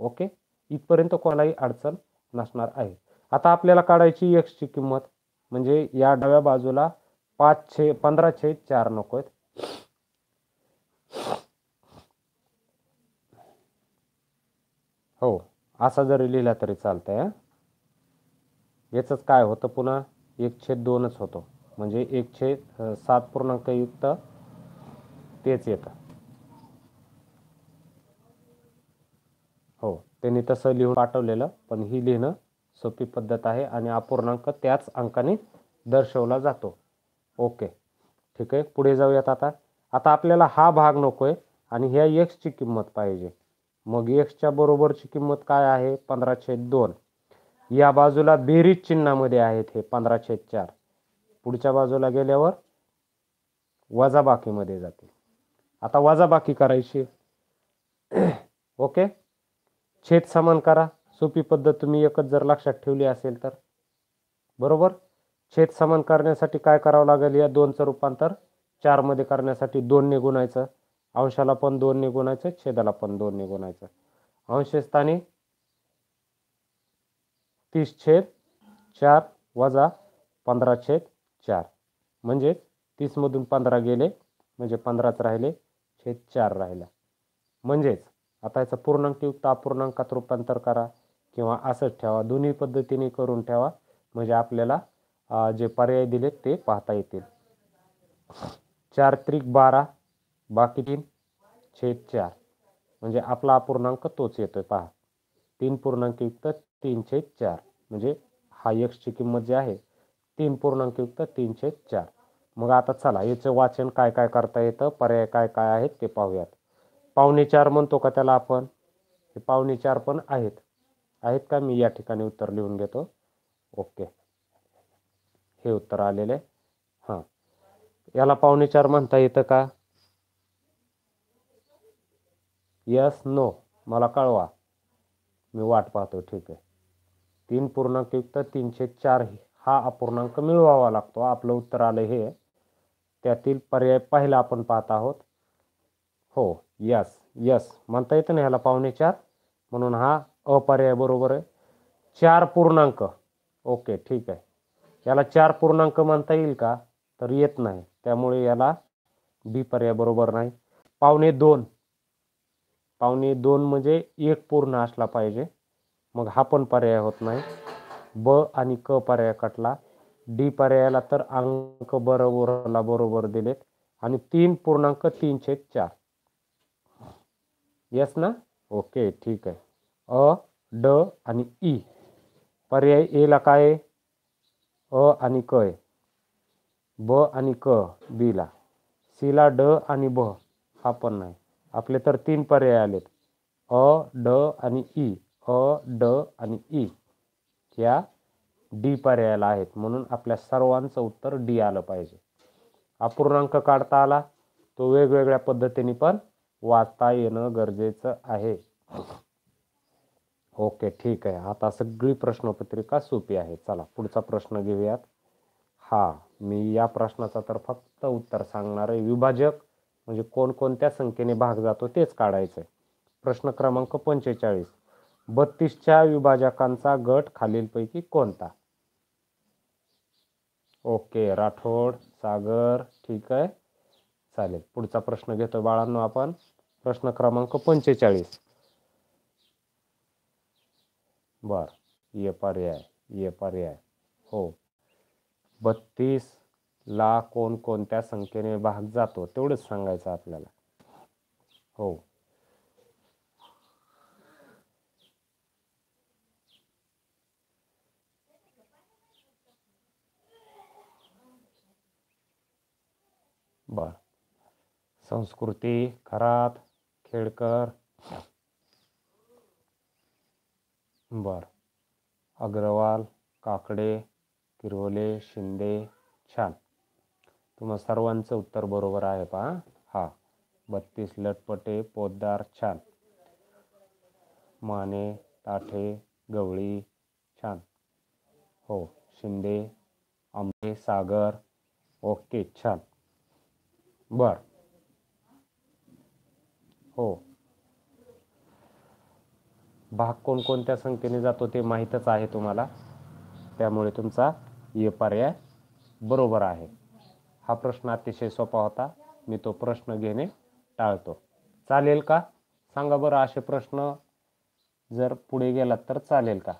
ओके इथपर्यंत कोणालाही अडचण नसणार आहे आता आपल्याला काढायची एक्सची किंमत म्हणजे या डाव्या बाजूला पाच छे पंधरा छेद चार नको आहेत हो असा जरी लिहिला तरी चालतं आहे याचंच काय होतं पुन्हा एक छेद दोनच होतो म्हणजे एक छेद सात युक्त तेच येतं हो त्यांनी तसं लिहून पाठवलेलं पण ही लिहिणं सोपी पद्धत आहे आणि अपूर्णांक त्याच अंकाने दर्शवला जातो ओके ठीक आहे पुढे जाऊयात आता आता आपल्याला हा भाग नको आहे आणि ह्या एक्सची किंमत पाहिजे मग एक्सच्या बरोबरची किंमत काय आहे पंधरा छेद दोन या बाजूला बेरीज चिन्हामध्ये आहेत हे पंधरा छेद चार पुढच्या बाजूला गेल्यावर वजाबाकीमध्ये जाते आता वजाबाकी करायची ओके छेद समान करा सोपी पद्धत तुम्ही एकच जर लक्षात ठेवली असेल तर बरोबर छेद समान करण्यासाठी काय करावं लागेल या दोनचं रूपांतर चारमध्ये करण्यासाठी दोनने गुणायचं अंशाला पण दोन ने गुणायचं छेदाला पण दोन ने गुणायचं अंशस्थानी तीस छेद चार वजा पंधरा छेद चार म्हणजे तीसमधून पंधरा गेले म्हणजे पंधराच राहिले छेद चार राहिला म्हणजेच आता याचं पूर्णांकयुक्त अपूर्णांकात रूपांतर करा किंवा असंच ठेवा दोन्ही पद्धतीने करून ठेवा म्हणजे आपल्याला जे पर्याय दिलेत ते पाहता येतील चार त्रिक बारा बाकी तीन छेद चार म्हणजे आपला अपूर्णांक तोच येतोय पहा तीन पूर्णांकयुक्त तीन छेद चार म्हणजे हा एक्सची किंमत जी आहे तीन पूर्णांकयुक्त तीन छेद चार मग आता चला याचं वाचन काय काय करता येतं पर्याय काय काय आहेत ते पाहूयात पावणे चार म्हणतो का त्याला आपण हे पावणे चार पण आहेत आहेत का मी या ठिकाणी उत्तर लिहून घेतो ओके हे उत्तर आलेले हां याला पावणे चार म्हणता येतं का यस नो मला कळवा मी वाट पाहतो ठीक आहे तीन पूर्णांक युक्त तीनशे चार हा अपूर्णांक मिळवावा लागतो आपलं उत्तर आलं हे त्यातील पर्याय पहिला आपण पाहत आहोत हो यस यस म्हणता येतं ना ह्याला पावणे चार म्हणून हा अपर्याय बरोबर आहे चार पूर्णांक ओके ठीक आहे याला चार पूर्णांक म्हणता येईल का तर येत नाही त्यामुळे याला बी पर्याय बरोबर नाही पावणे दोन पाहुणे दोन म्हणजे एक पूर्ण असला पाहिजे मग हा पण पर्याय होत नाही ब आणि क पर्याय कटला डी पर्यायाला तर अंक बरोबरला बरोबर दिलेत आणि तीन पूर्णांक तीन छेद चार येस ना ओके ठीक आहे अ ड आणि ई पर्याय एला काय अ आणि क आहे ब आणि क बीला सीला ड आणि ब हा पण नाही आपले तर तीन पर्याय आलेत अ ड आणि ई अ ड आणि ई या डी पर्यायाला आहेत म्हणून आपल्या सर्वांचं उत्तर डी आलं पाहिजे अपूर्णांक काढता आला तो वेगवेगळ्या पद्धतीने पण वाचता येणं गरजेचं आहे ओके ठीक आहे आता सगळी प्रश्नपत्रिका सोपी आहे चला पुढचा प्रश्न घेऊयात हा मी या प्रश्नाचा तर फक्त उत्तर सांगणार आहे विभाजक म्हणजे कोणकोणत्या संख्येने भाग जातो तेच काढायचं आहे प्रश्न क्रमांक पंचेचाळीस बत्तीसच्या विभाजकांचा गट खालीलपैकी कोणता ओके राठोड सागर ठीक आहे चालेल पुढचा प्रश्न घेतो बाळांनो आपण प्रश्न क्रमांक पंचेचाळीस बर ये पर्याय ये पर्याय हो बत्तीस ला कोण कोणत्या संख्येने भाग जातो तेवढंच सांगायचं आपल्याला हो बर संस्कृती खरात खेडकर बर अग्रवाल काकडे किरोले, शिंदे छान तुम्हा सर्वांचं उत्तर बरोबर आहे पहा हा बत्तीस लटपटे पोद्दार छान माने ताठे गवळी छान हो शिंदे आंबे सागर ओके छान बर हो भाग कोणकोणत्या संख्येने जातो ते माहीतच आहे तुम्हाला त्यामुळे तुमचा ये पर्याय बरोबर आहे हा प्रश्न अतिशय सोपा होता मी तो प्रश्न घेणे टाळतो चालेल का सांगा बरं असे प्रश्न जर पुढे गेलात तर चालेल का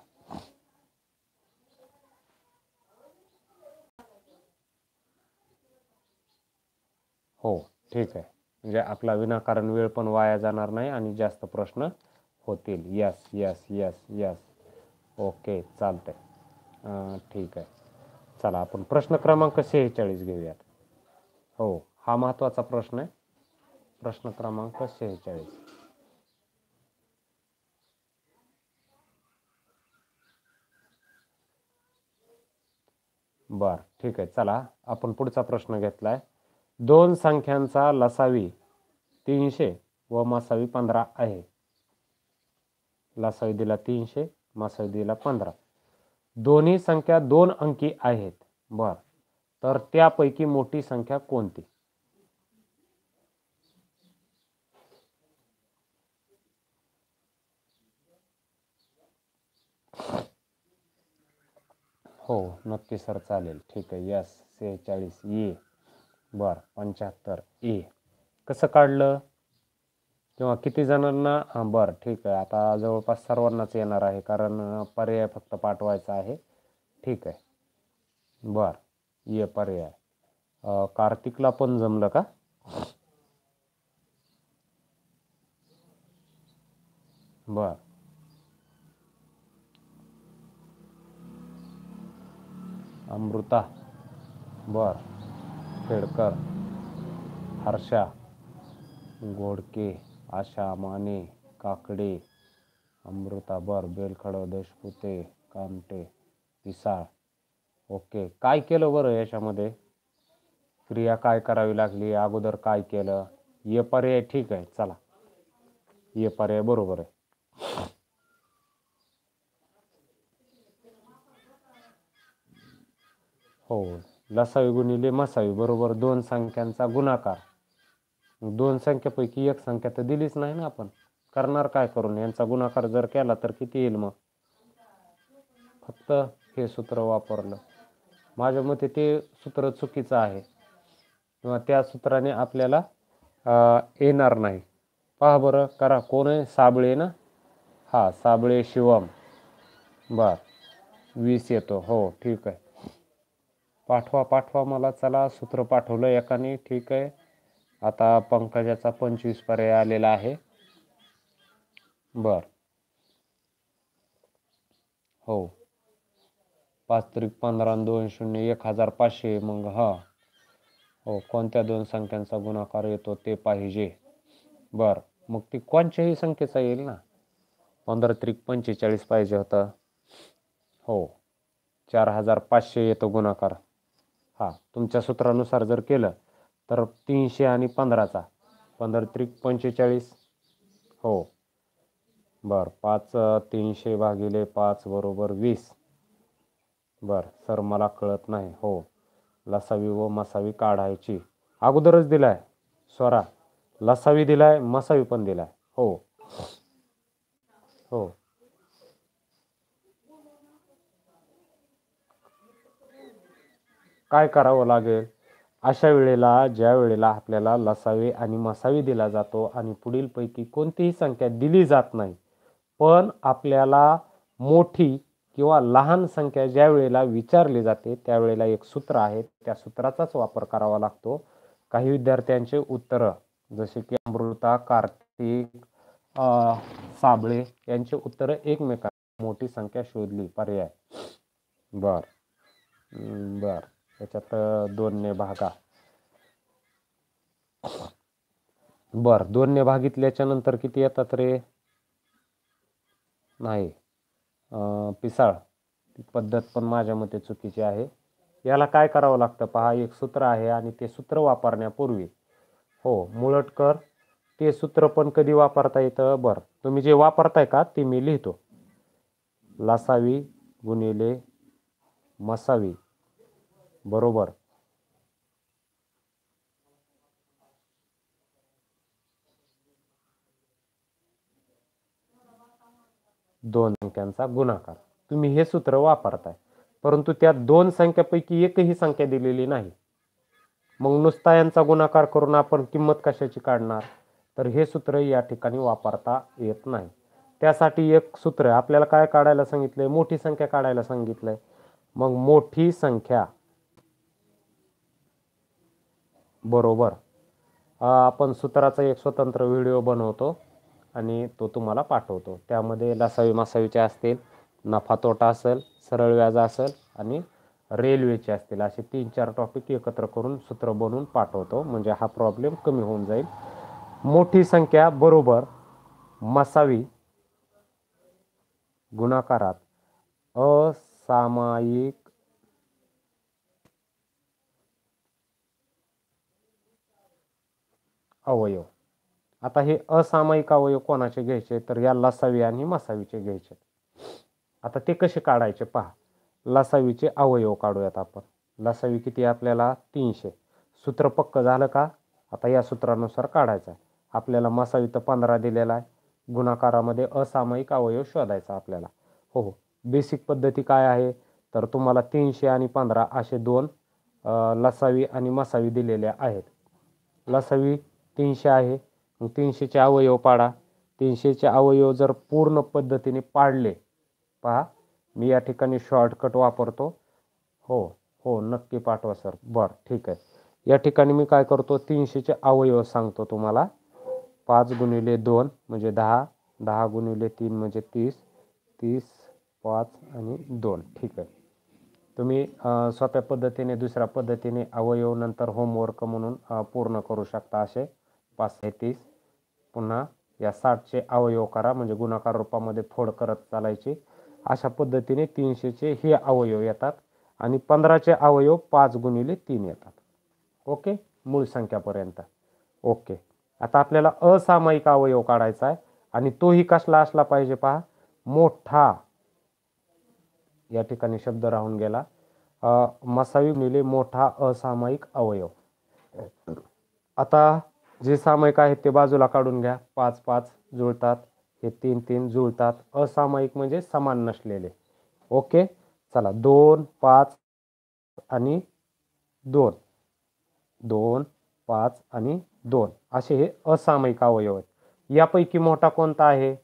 हो ठीक आहे म्हणजे आपला विनाकारण वेळ पण वाया जाणार नाही आणि जास्त प्रश्न होतील yes yes yes yes okay चालतंय ठीक आहे चला आपण प्रश्न क्रमांक सेहेचाळीस घेऊयात हो हा महत्वाचा प्रश्न आहे प्रश्न क्रमांक शेहेचाळीस बर ठीक आहे चला आपण पुढचा प्रश्न घेतलाय दोन संख्यांचा लसावी तीनशे व मासावी पंधरा आहे लसावी दिला तीनशे मासावी दिला पंधरा दोन्ही संख्या दोन अंकी आहेत बर तर त्यापैकी मोठी संख्या कोणती हो नक्की सर चालेल ठीक आहे यस सेहेचाळीस ए e. बर पंच्याहत्तर ए e. कसं काढलं किंवा किती जणांना हां बरं ठीक आहे आता जवळपास सर्वांनाच येणार आहे कारण पर्याय फक्त पाठवायचा आहे ठीक आहे बरं ये पर्याय कार्तिकला पण जमलं का बर अमृता बर खेडकर हर्षा गोडके आशा माने काकडे अमृता बर बेलखडो देशपुते कामटे पिसाळ ओके काय केलं बरं याच्यामध्ये क्रिया काय करावी लागली अगोदर काय केलं ये पर्याय ठीक आहे चला ये पर्याय बरोबर आहे हो लसावी गुणिले मसावी बरोबर दोन संख्यांचा गुणाकार दोन संख्यापैकी एक संख्या तर दिलीच नाही ना आपण करणार काय करून यांचा गुणाकार जर केला तर किती येईल मग फक्त हे सूत्र वापरलं माझ्या मते ते सूत्र चुकीचं आहे किंवा त्या सूत्राने आपल्याला येणार नाही पहा बरं करा कोण आहे साबळे ना हां साबळे शिवम बर वीस येतो हो ठीक आहे पाठवा पाठवा मला चला सूत्र पाठवलं एकाने ठीक आहे आता पंकजाचा पंचवीस पर्याय आलेला आहे बर हो पाच तरी पंधरा दोन शून्य एक हजार पाचशे मग हा हो कोणत्या दोन संख्यांचा गुणाकार येतो ते पाहिजे बर मग ती कोणत्याही संख्येचा येईल ना पंधरा त्रिक पंचेचाळीस पाहिजे होतं हो चार हजार पाचशे येतो गुणाकार हां तुमच्या सूत्रानुसार जर केलं तर तीनशे आणि पंधराचा पंधरा त्रिक पंचेचाळीस हो बरं पाच तीनशे भागिले पाच बरोबर वीस बर सर मला कळत नाही हो लसावी व मसावी काढायची अगोदरच दिलाय स्वरा लसावी दिलाय मसावी पण दिलाय हो हो काय करावं लागेल अशा वेळेला ज्या वेळेला आपल्याला लसावी आणि मसावी दिला जातो आणि पुढीलपैकी कोणतीही संख्या दिली जात नाही पण आपल्याला मोठी किंवा लहान संख्या ज्या वेळेला विचारली जाते त्यावेळेला एक सूत्र आहे त्या सूत्राचाच वापर करावा लागतो काही विद्यार्थ्यांचे उत्तरं जसे की अमृता कार्तिक साबळे यांचे उत्तरं एकमेका मोठी संख्या शोधली पर्याय बर बर याच्यात ने भागा बर दोनने भागितल्याच्या नंतर किती येतात रे नाही पिसाळ पद्धत पण माझ्या मते चुकीची आहे याला काय करावं लागतं पहा एक सूत्र आहे आणि ते सूत्र वापरण्यापूर्वी हो मुळटकर ते सूत्र पण कधी वापरता येतं बरं तुम्ही जे वापरताय का ते मी लिहितो लासावी गुणिले मसावी बरोबर दोन संख्यांचा गुणाकार तुम्ही हे सूत्र वापरताय परंतु त्या दोन संख्यापैकी एकही संख्या दिलेली नाही मग नुसता यांचा गुणाकार करून आपण किंमत कशाची काढणार तर हे सूत्र या ठिकाणी वापरता येत नाही त्यासाठी एक सूत्र आपल्याला काय काढायला सांगितलंय मोठी संख्या काढायला सांगितलंय मग मोठी संख्या बरोबर आपण सूत्राचा एक स्वतंत्र व्हिडिओ बनवतो आणि तो तुम्हाला पाठवतो त्यामध्ये लसावी मासावीचे असतील नफा तोटा असेल सरळ व्याज असेल आणि रेल्वेचे असतील असे तीन चार टॉपिक एकत्र करून सूत्र बनवून पाठवतो म्हणजे हा प्रॉब्लेम कमी होऊन जाईल मोठी संख्या बरोबर मसावी गुणाकारात असामायिक अवयव आता हे असामायिक अवयव कोणाचे घ्यायचे तर या लसावी आणि मसावीचे घ्यायचे आता ते कसे काढायचे पहा लसावीचे अवयव काढूयात आपण लसावी किती आपल्याला तीनशे सूत्र पक्क झालं का आता या सूत्रानुसार काढायचं आहे आपल्याला मसावी तर पंधरा दिलेला आहे गुणाकारामध्ये असामायिक अवयव शोधायचा आपल्याला हो हो बेसिक पद्धती काय आहे तर तुम्हाला तीनशे आणि पंधरा असे दोन लसावी आणि मसावी दिलेल्या आहेत लसावी तीनशे आहे मग तीनशेचे अवयव पाडा तीनशेचे अवयव जर पूर्ण पद्धतीने पाडले पहा मी या ठिकाणी शॉर्टकट वापरतो हो हो नक्की पाठवा सर बरं ठीक आहे या ठिकाणी मी काय करतो तीनशेचे अवयव सांगतो तुम्हाला पाच गुणिले दोन म्हणजे दहा दहा गुणिले तीन म्हणजे तीस तीस पाच आणि दोन ठीक आहे तुम्ही सोप्या पद्धतीने दुसऱ्या पद्धतीने अवयव नंतर होमवर्क म्हणून पूर्ण करू शकता असे पाच तीस पुन्हा या साठचे अवयव करा म्हणजे गुणाकार रूपामध्ये फोड करत चालायचे अशा पद्धतीने तीनशेचे हे अवयव येतात आणि पंधराचे अवयव पाच गुणिले तीन येतात ओके मूळ संख्यापर्यंत ओके आता आपल्याला असामायिक अवयव काढायचा आहे आणि तोही कसला असला पाहिजे पहा मोठा या ठिकाणी शब्द राहून गेला मसावी गुणिले मोठा असामायिक अवयव आता जे सामायिक आहेत ते बाजूला काढून घ्या पाच पाच जुळतात हे तीन तीन जुळतात असामायिक म्हणजे समान नसलेले ओके चला दोन पाच आणि दोन दोन पाच आणि दोन असे हे असामायिक अवयव आहेत यापैकी मोठा कोणता आहे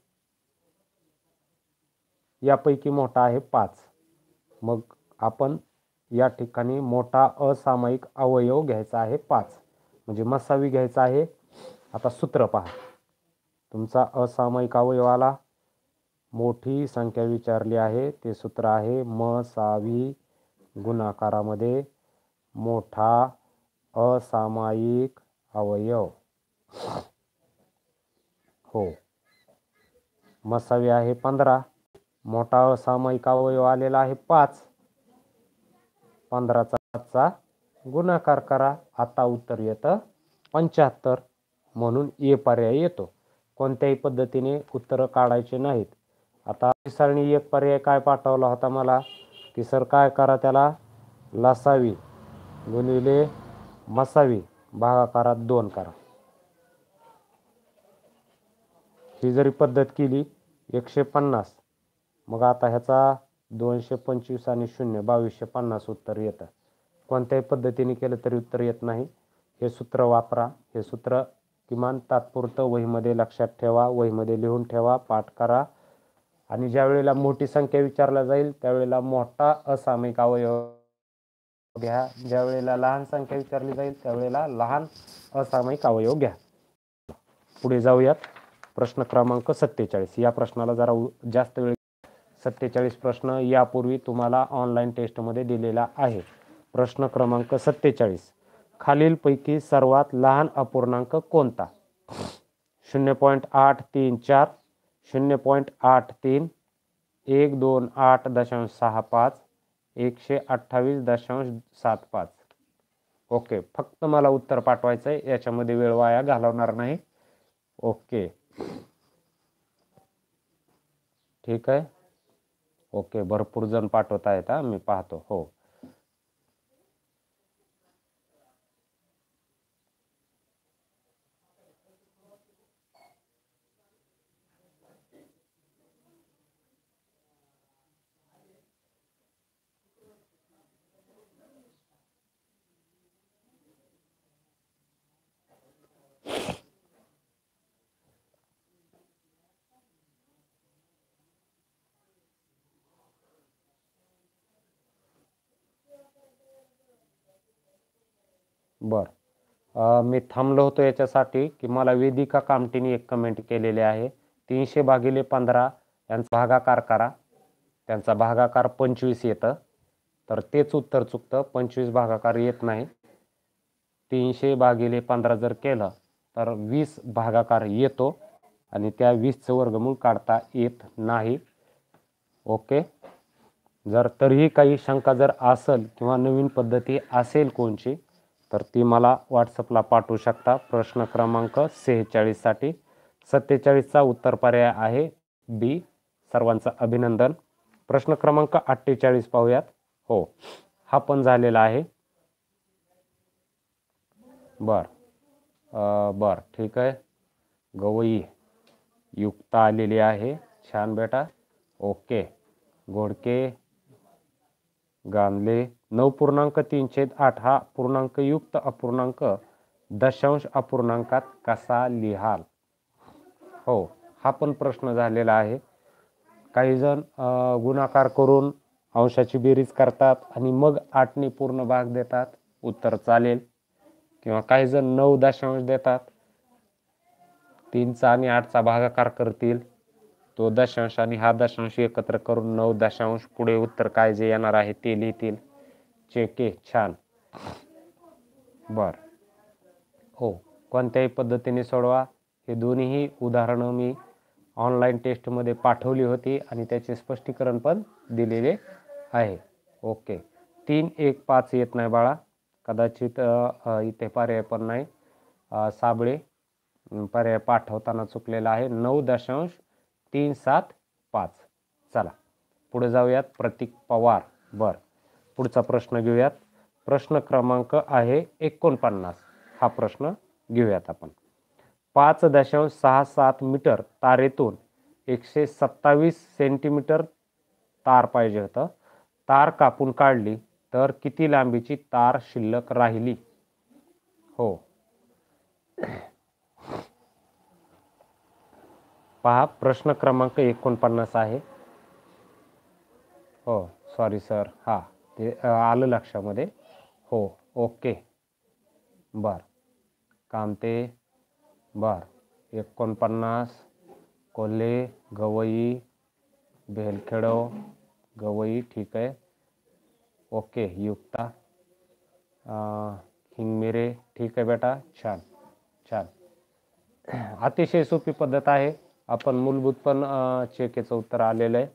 यापैकी मोठा आहे पाच मग आपण या ठिकाणी मोठा असामायिक अवयव घ्यायचा आहे पाच म्हणजे मसावी घ्यायचा आहे आता सूत्र पहा तुमचा असामयिक आला मोठी संख्या विचारली आहे ते सूत्र आहे मसावी गुणाकारामध्ये मोठा असामायिक अवयव हो मसावी आहे पंधरा मोठा असामयिक अवयव आलेला आहे पाच पंधराचा गुणाकार करा आता उत्तर येतं पंच्याहत्तर म्हणून ए पर्याय येतो कोणत्याही पद्धतीने उत्तरं काढायचे नाहीत आता विसरणी एक पर्याय काय पाठवला होता मला की सर काय करा त्याला लसावी गुणिले मसावी भागाकारात दोन करा ही जरी पद्धत केली एकशे पन्नास मग आता ह्याचा दोनशे पंचवीस आणि शून्य बावीसशे पन्नास उत्तर येतं कोणत्याही पद्धतीने केलं तरी उत्तर येत नाही हे सूत्र वापरा हे सूत्र किमान तात्पुरतं वहीमध्ये लक्षात ठेवा वहीमध्ये लिहून ठेवा पाठ करा आणि ज्या वेळेला मोठी संख्या विचारला जाईल त्यावेळेला मोठा असामयिक अवयव घ्या ज्या वेळेला लहान संख्या विचारली जाईल त्यावेळेला लहान असामयिक अवयव घ्या पुढे जाऊयात प्रश्न क्रमांक सत्तेचाळीस या प्रश्नाला जरा जास्त वेळ सत्तेचाळीस प्रश्न यापूर्वी तुम्हाला ऑनलाईन टेस्टमध्ये दिलेला आहे प्रश्न क्रमांक सत्तेचाळीस खालीलपैकी सर्वात लहान अपूर्णांक कोणता शून्य पॉईंट आठ तीन चार शून्य पॉईंट आठ तीन एक दोन आठ दशांश सहा पाच एकशे अठ्ठावीस दशांश सात पाच ओके फक्त मला उत्तर पाठवायचं आहे याच्यामध्ये वेळ वाया घालवणार नाही ओके ठीक आहे ओके भरपूर जण पाठवता हा मी पाहतो हो बर मी थांबलो होतो याच्यासाठी की मला वेदिका कामटीने एक कमेंट केलेली आहे तीनशे भागिले पंधरा यांचा भागाकार करा त्यांचा भागाकार पंचवीस येतं तर तेच उत्तर चुकतं पंचवीस भागाकार येत नाही तीनशे भागिले पंधरा जर केलं तर वीस भागाकार येतो आणि त्या वीसचं वर्गमूळ काढता येत नाही ओके जर तरीही काही शंका जर असेल किंवा नवीन पद्धती असेल कोणची तर ती मला व्हॉट्सअपला पाठवू शकता प्रश्न क्रमांक सेहेचाळीससाठी सत्तेचाळीसचा उत्तर पर्याय आहे बी सर्वांचं अभिनंदन प्रश्न क्रमांक अठ्ठेचाळीस पाहूयात हो हा पण झालेला आहे बर बर ठीक आहे गवई युक्ता आलेली आहे छान बेटा ओके घोडके गांधले नऊ पूर्णांक तीन छेद आठ हा युक्त अपूर्णांक दशांश अपूर्णांकात कसा लिहाल हो हा पण प्रश्न झालेला आहे काही जण गुणाकार करून अंशाची बेरीज करतात आणि मग आठने पूर्ण भाग देतात उत्तर चालेल किंवा काही जण नऊ दशांश देतात तीनचा आणि आठचा भागाकार करतील तो दशांश आणि हा दशांश एकत्र करून नऊ दशांश पुढे उत्तर काय जे येणार आहे ते लिहितील के छान बर हो कोणत्याही पद्धतीने सोडवा हे दोन्हीही उदाहरणं मी ऑनलाईन टेस्टमध्ये पाठवली होती आणि त्याचे स्पष्टीकरण पण दिलेले आहे ओके तीन एक पाच येत नाही बाळा कदाचित इथे पर्याय पण नाही साबळे पर्याय पाठवताना चुकलेला आहे नऊ दशांश तीन सात पाच चला पुढे जाऊयात प्रतीक पवार बर पुढचा प्रश्न घेऊयात प्रश्न क्रमांक आहे एकोणपन्नास हा प्रश्न घेऊयात आपण पाच दशांश सहा सात मीटर तारेतून एकशे सत्तावीस सेंटीमीटर तार पाहिजे होतं तार कापून काढली तर किती लांबीची तार शिल्लक राहिली हो पहा प्रश्न क्रमांक एकोणपन्नास आहे हो सॉरी सर हां ते आलं लक्षामध्ये हो ओके बर कामते बर एकोणपन्नास कोल्हे गवई बेलखेडो गवई ठीक आहे ओके युक्ता हिंगमिरे ठीक आहे बेटा छान छान अतिशय सोपी पद्धत आहे आपण मूलभूत पण चेकेचं उत्तर आलेलं आहे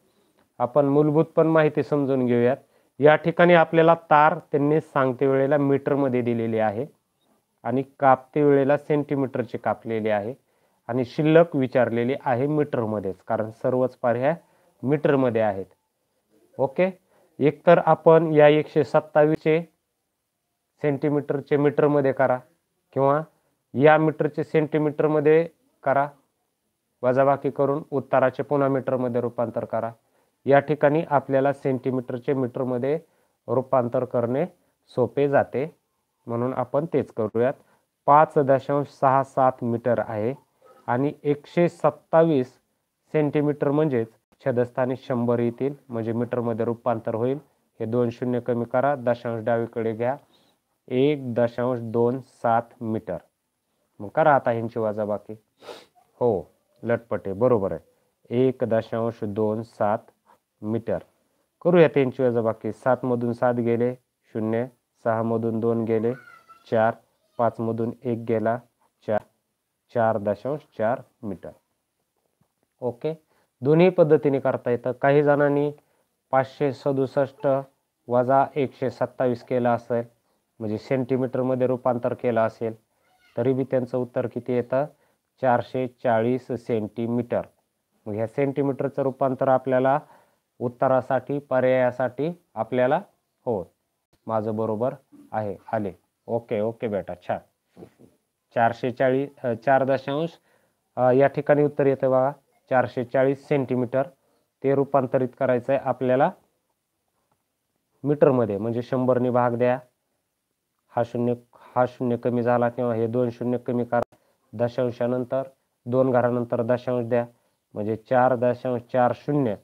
आपण मूलभूत पण माहिती समजून घेऊयात या ठिकाणी आपल्याला तार त्यांनी सांगते वेळेला मीटरमध्ये दिलेली आहे आणि कापते वेळेला सेंटीमीटरचे कापलेले आहे आणि शिल्लक विचारलेली आहे मीटरमध्येच कारण सर्वच पर्याय मीटरमध्ये आहेत ओके एकतर आपण या एकशे सत्तावीसचे सेंटीमीटरचे मीटरमध्ये करा किंवा या मीटरचे सेंटीमीटरमध्ये करा वजाबाकी करून उत्तराचे पुन्हा मीटरमध्ये रूपांतर करा या ठिकाणी आपल्याला सेंटीमीटरचे मीटरमध्ये रूपांतर करणे सोपे जाते म्हणून आपण तेच करूयात पाच दशांश सहा सात मीटर आहे आणि एकशे सत्तावीस सेंटीमीटर म्हणजेच छदस्थानी शंभर येतील म्हणजे मीटरमध्ये रूपांतर होईल हे दोन शून्य कमी करा दशांश डावीकडे घ्या एक दशांश दोन सात मीटर मग करा आता ह्यांची बाकी हो लटपटे बरोबर आहे एक दशांश दोन सात मीटर करूया त्यांची वजाबाकी सातमधून सात गेले शून्य सहामधून दोन गेले चार पाचमधून एक गेला चार चार दशांश चार मीटर ओके दोन्ही पद्धतीने करता येतं काही जणांनी पाचशे सदुसष्ट वजा एकशे सत्तावीस केला असेल म्हणजे सेंटीमीटरमध्ये रूपांतर केलं असेल तरी बी त्यांचं उत्तर किती येतं चारशे चाळीस सेंटीमीटर मग ह्या सेंटीमीटरचं रूपांतर आपल्याला उत्तरासाठी पर्यायासाठी आपल्याला हो माझं बरोबर आहे आले ओके ओके बेटा छान चारशे चाळीस चार दशांश या ठिकाणी उत्तर येतं बघा चारशे चाळीस सेंटीमीटर ते रूपांतरित करायचं आहे आपल्याला मीटरमध्ये म्हणजे शंभरने भाग द्या हा शून्य हा शून्य कमी झाला किंवा हे दोन शून्य कमी करा दशांशानंतर दोन घरानंतर दशांश द्या म्हणजे चार दशांश चार शून्य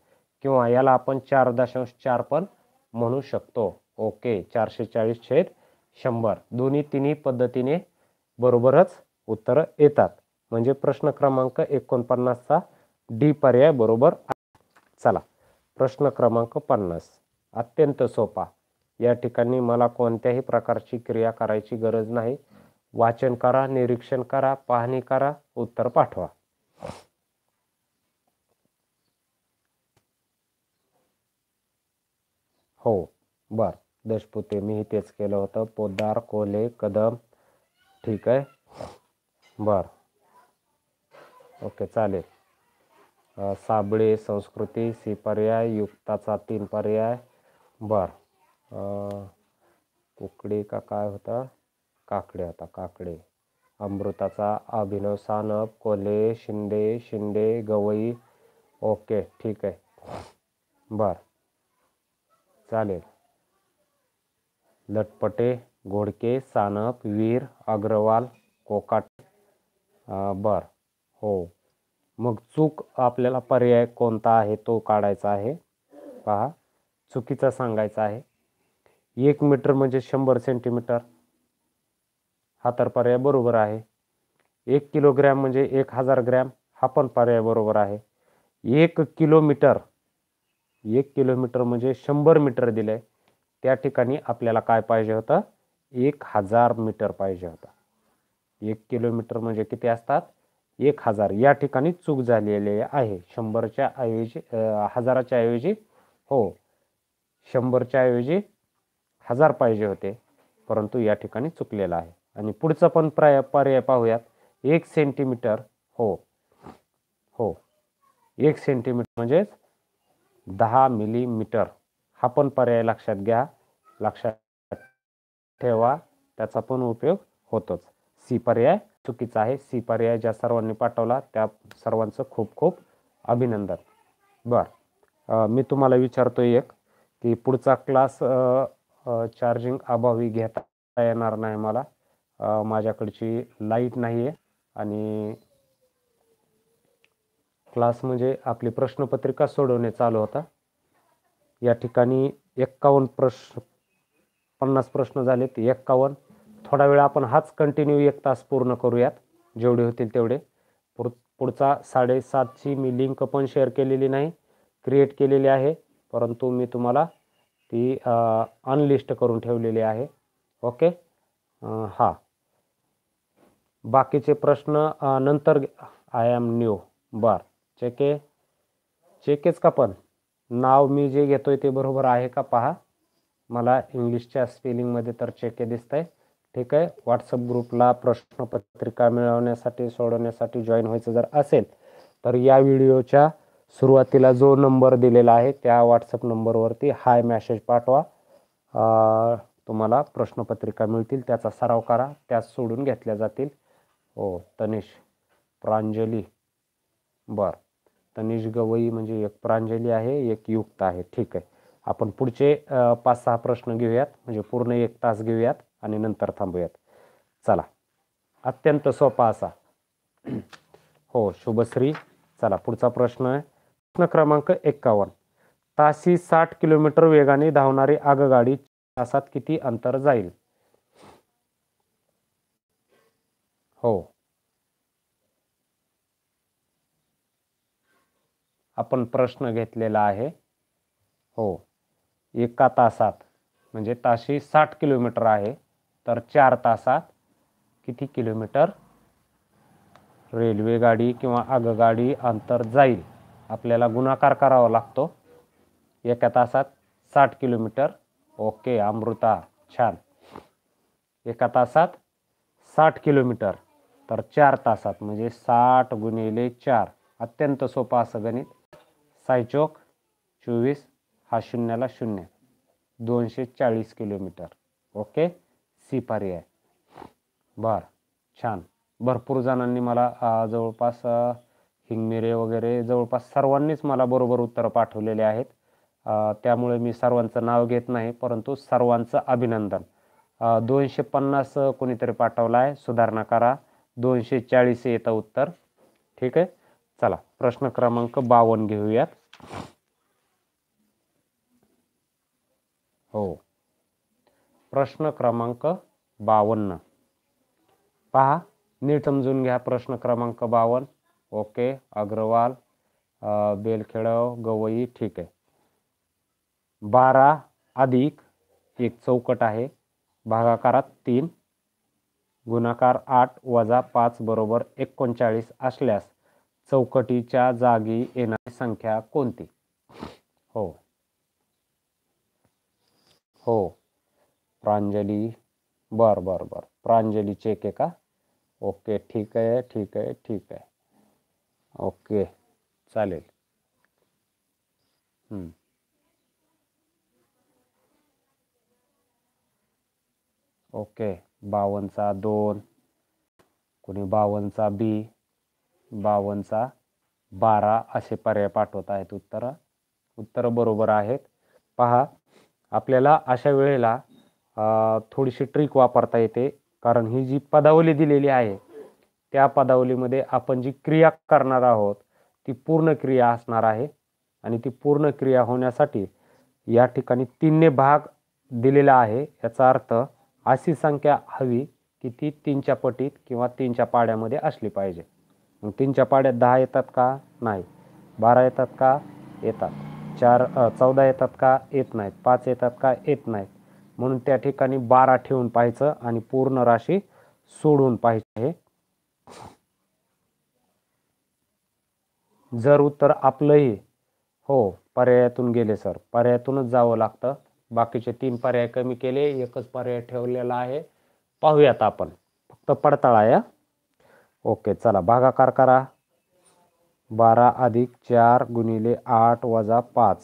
किंवा याला आपण चार दशांश चार पण म्हणू शकतो ओके चारशे चाळीस छेद शंभर दोन्ही तिन्ही पद्धतीने बरोबरच उत्तरं येतात म्हणजे प्रश्न क्रमांक एकोणपन्नासचा डी पर्याय बरोबर चला प्रश्न क्रमांक पन्नास अत्यंत सोपा या ठिकाणी मला कोणत्याही प्रकारची क्रिया करायची गरज नाही वाचन करा निरीक्षण करा पाहणी करा उत्तर पाठवा हो बर देशपुते मीही तेच केलं होतं पोदार कोले कदम ठीक आहे बर ओके चालेल साबळे संस्कृती सी पर्याय युक्ताचा तीन पर्याय बर कुकडी का काय होता काकडे होता काकडे अमृताचा अभिनव सानप कोले, शिंदे शिंदे गवई ओके ठीक आहे बर चालेल लटपटे घोडके सानप वीर अग्रवाल कोकाट बर हो मग चूक आपल्याला पर्याय कोणता आहे तो काढायचा आहे पहा चुकीचा सांगायचा आहे एक मीटर म्हणजे शंभर सेंटीमीटर हा तर पर्याय बरोबर आहे एक किलोग्रॅम म्हणजे एक हजार ग्रॅम हा पण पर्याय बरोबर आहे एक किलोमीटर एक किलोमीटर म्हणजे शंभर मीटर दिलं आहे त्या ठिकाणी आपल्याला काय पाहिजे होतं एक हजार मीटर पाहिजे होता एक किलोमीटर म्हणजे किती असतात एक हजार या ठिकाणी चूक झालेली आहे शंभरच्या ऐवजी हजाराच्या ऐवजी हो शंभरच्या ऐवजी हजार पाहिजे होते परंतु या ठिकाणी चुकलेला आहे आणि पुढचं पण प्राय पर्याय पाहूयात एक सेंटीमीटर हो हो एक सेंटीमीटर म्हणजेच दहा मिलीमीटर हा पण पर्याय लक्षात घ्या लक्षात ठेवा त्याचा पण उपयोग होतोच सी पर्याय चुकीचा आहे सी पर्याय ज्या सर्वांनी पाठवला त्या सर्वांचं खूप खूप अभिनंदन बरं मी तुम्हाला विचारतो एक की पुढचा क्लास चार्जिंग अभावी घेता येणार नाही मला माझ्याकडची लाईट नाही आहे आणि क्लास म्हणजे आपली प्रश्नपत्रिका सोडवणे चालू होता या ठिकाणी एक्कावन्न प्रश्न पन्नास प्रश्न झालेत एक्कावन्न थोडा वेळ आपण हाच कंटिन्यू एक तास पूर्ण करूयात जेवढे होतील तेवढे पुढ पुढचा साडेसातची मी लिंक पण शेअर केलेली नाही क्रिएट केलेली आहे परंतु मी तुम्हाला ती अनलिस्ट करून ठेवलेली आहे ओके हा बाकीचे प्रश्न नंतर आय एम न्यू बरं चेके आहे चेकेच का पण नाव मी जे घेतो आहे ते बरोबर आहे का पहा मला इंग्लिशच्या स्पेलिंगमध्ये तर चेके दिसत आहे ठीक आहे व्हॉट्सअप ग्रुपला प्रश्नपत्रिका मिळवण्यासाठी सोडवण्यासाठी जॉईन व्हायचं जर असेल तर या व्हिडिओच्या सुरुवातीला जो नंबर दिलेला आहे त्या व्हॉट्सअप नंबरवरती हाय मॅसेज पाठवा तुम्हाला प्रश्नपत्रिका मिळतील त्याचा सराव करा त्या सोडून घेतल्या जातील हो तनिष प्रांजली बरं तनिष गवई म्हणजे एक प्रांजली आहे एक युक्त आहे ठीक आहे आपण पुढचे पाच सहा प्रश्न घेऊयात म्हणजे पूर्ण एक तास घेऊयात आणि नंतर थांबूयात चला अत्यंत सोपा असा हो शुभश्री चला पुढचा प्रश्न आहे प्रश्न क्रमांक एक्कावन्न तासी साठ किलोमीटर वेगाने धावणारी आगगाडी तासात किती अंतर जाईल हो आपण प्रश्न घेतलेला आहे हो एका तासात म्हणजे ताशी साठ किलोमीटर आहे तर चार तासात किती किलोमीटर रेल्वेगाडी किंवा आगगाडी अंतर जाईल आपल्याला गुणाकार करावा लागतो एका तासात साठ किलोमीटर ओके अमृता छान एका तासात साठ किलोमीटर तर चार तासात म्हणजे साठ गुणिले चार अत्यंत सोपं असं गणित सायचोक चोवीस हा शून्याला शून्य दोनशे चाळीस किलोमीटर ओके सी पर्याय बर छान भरपूर जणांनी मला जवळपास हिंगमिरे वगैरे जवळपास सर्वांनीच मला बरोबर उत्तरं पाठवलेले आहेत त्यामुळे मी सर्वांचं नाव घेत नाही परंतु सर्वांचं अभिनंदन दोनशे पन्नास कोणीतरी पाठवलं आहे सुधारणा करा दोनशे चाळीस येतं उत्तर ठीक आहे चला प्रश्न क्रमांक बावन्न घेऊयात हो प्रश्न क्रमांक बावन्न पहा नीट समजून घ्या प्रश्न क्रमांक बावन्न ओके अग्रवाल बेलखेडव गवई ठीक आहे बारा अधिक एक चौकट आहे भागाकारात तीन गुणाकार आठ वजा पाच बरोबर एकोणचाळीस असल्यास चौकटीच्या जागी येणार संख्या को हो हो प्रांजली बर बर बर प्रांजली चेक है का ओके ठीक है ठीक है ठीक है ओके चले हम्म. ओके ओके बावनचा दोन बावन बावनचा बी बावनचा बारा असे पर्याय पाठवत आहेत उत्तर उत्तरं बरोबर आहेत पहा आपल्याला अशा वेळेला थोडीशी ट्रिक वापरता येते कारण ही जी पदावली दिलेली आहे त्या पदावलीमध्ये आपण जी क्रिया करणार आहोत ती पूर्ण क्रिया असणार आहे आणि ती पूर्ण क्रिया होण्यासाठी या ठिकाणी तीनने भाग दिलेला आहे याचा अर्थ अशी संख्या हवी की ती तीनच्या पटीत किंवा तीनच्या पाड्यामध्ये असली पाहिजे मग तीनच्या पाड्यात दहा येतात का नाही बारा येतात का येतात चार चौदा येतात का येत नाहीत पाच येतात का येत नाहीत म्हणून त्या ठिकाणी बारा ठेवून पाहायचं आणि पूर्ण राशी सोडून पाहिजे जर उत्तर आपलंही हो पर्यायातून गेले सर पर्यायातूनच जावं लागतं बाकीचे तीन पर्याय कमी केले एकच पर्याय ठेवलेला आहे पाहूयात आपण फक्त पडताळा या ओके चला भागाकार करा बारा अधिक चार गुणिले आठ वजा पाच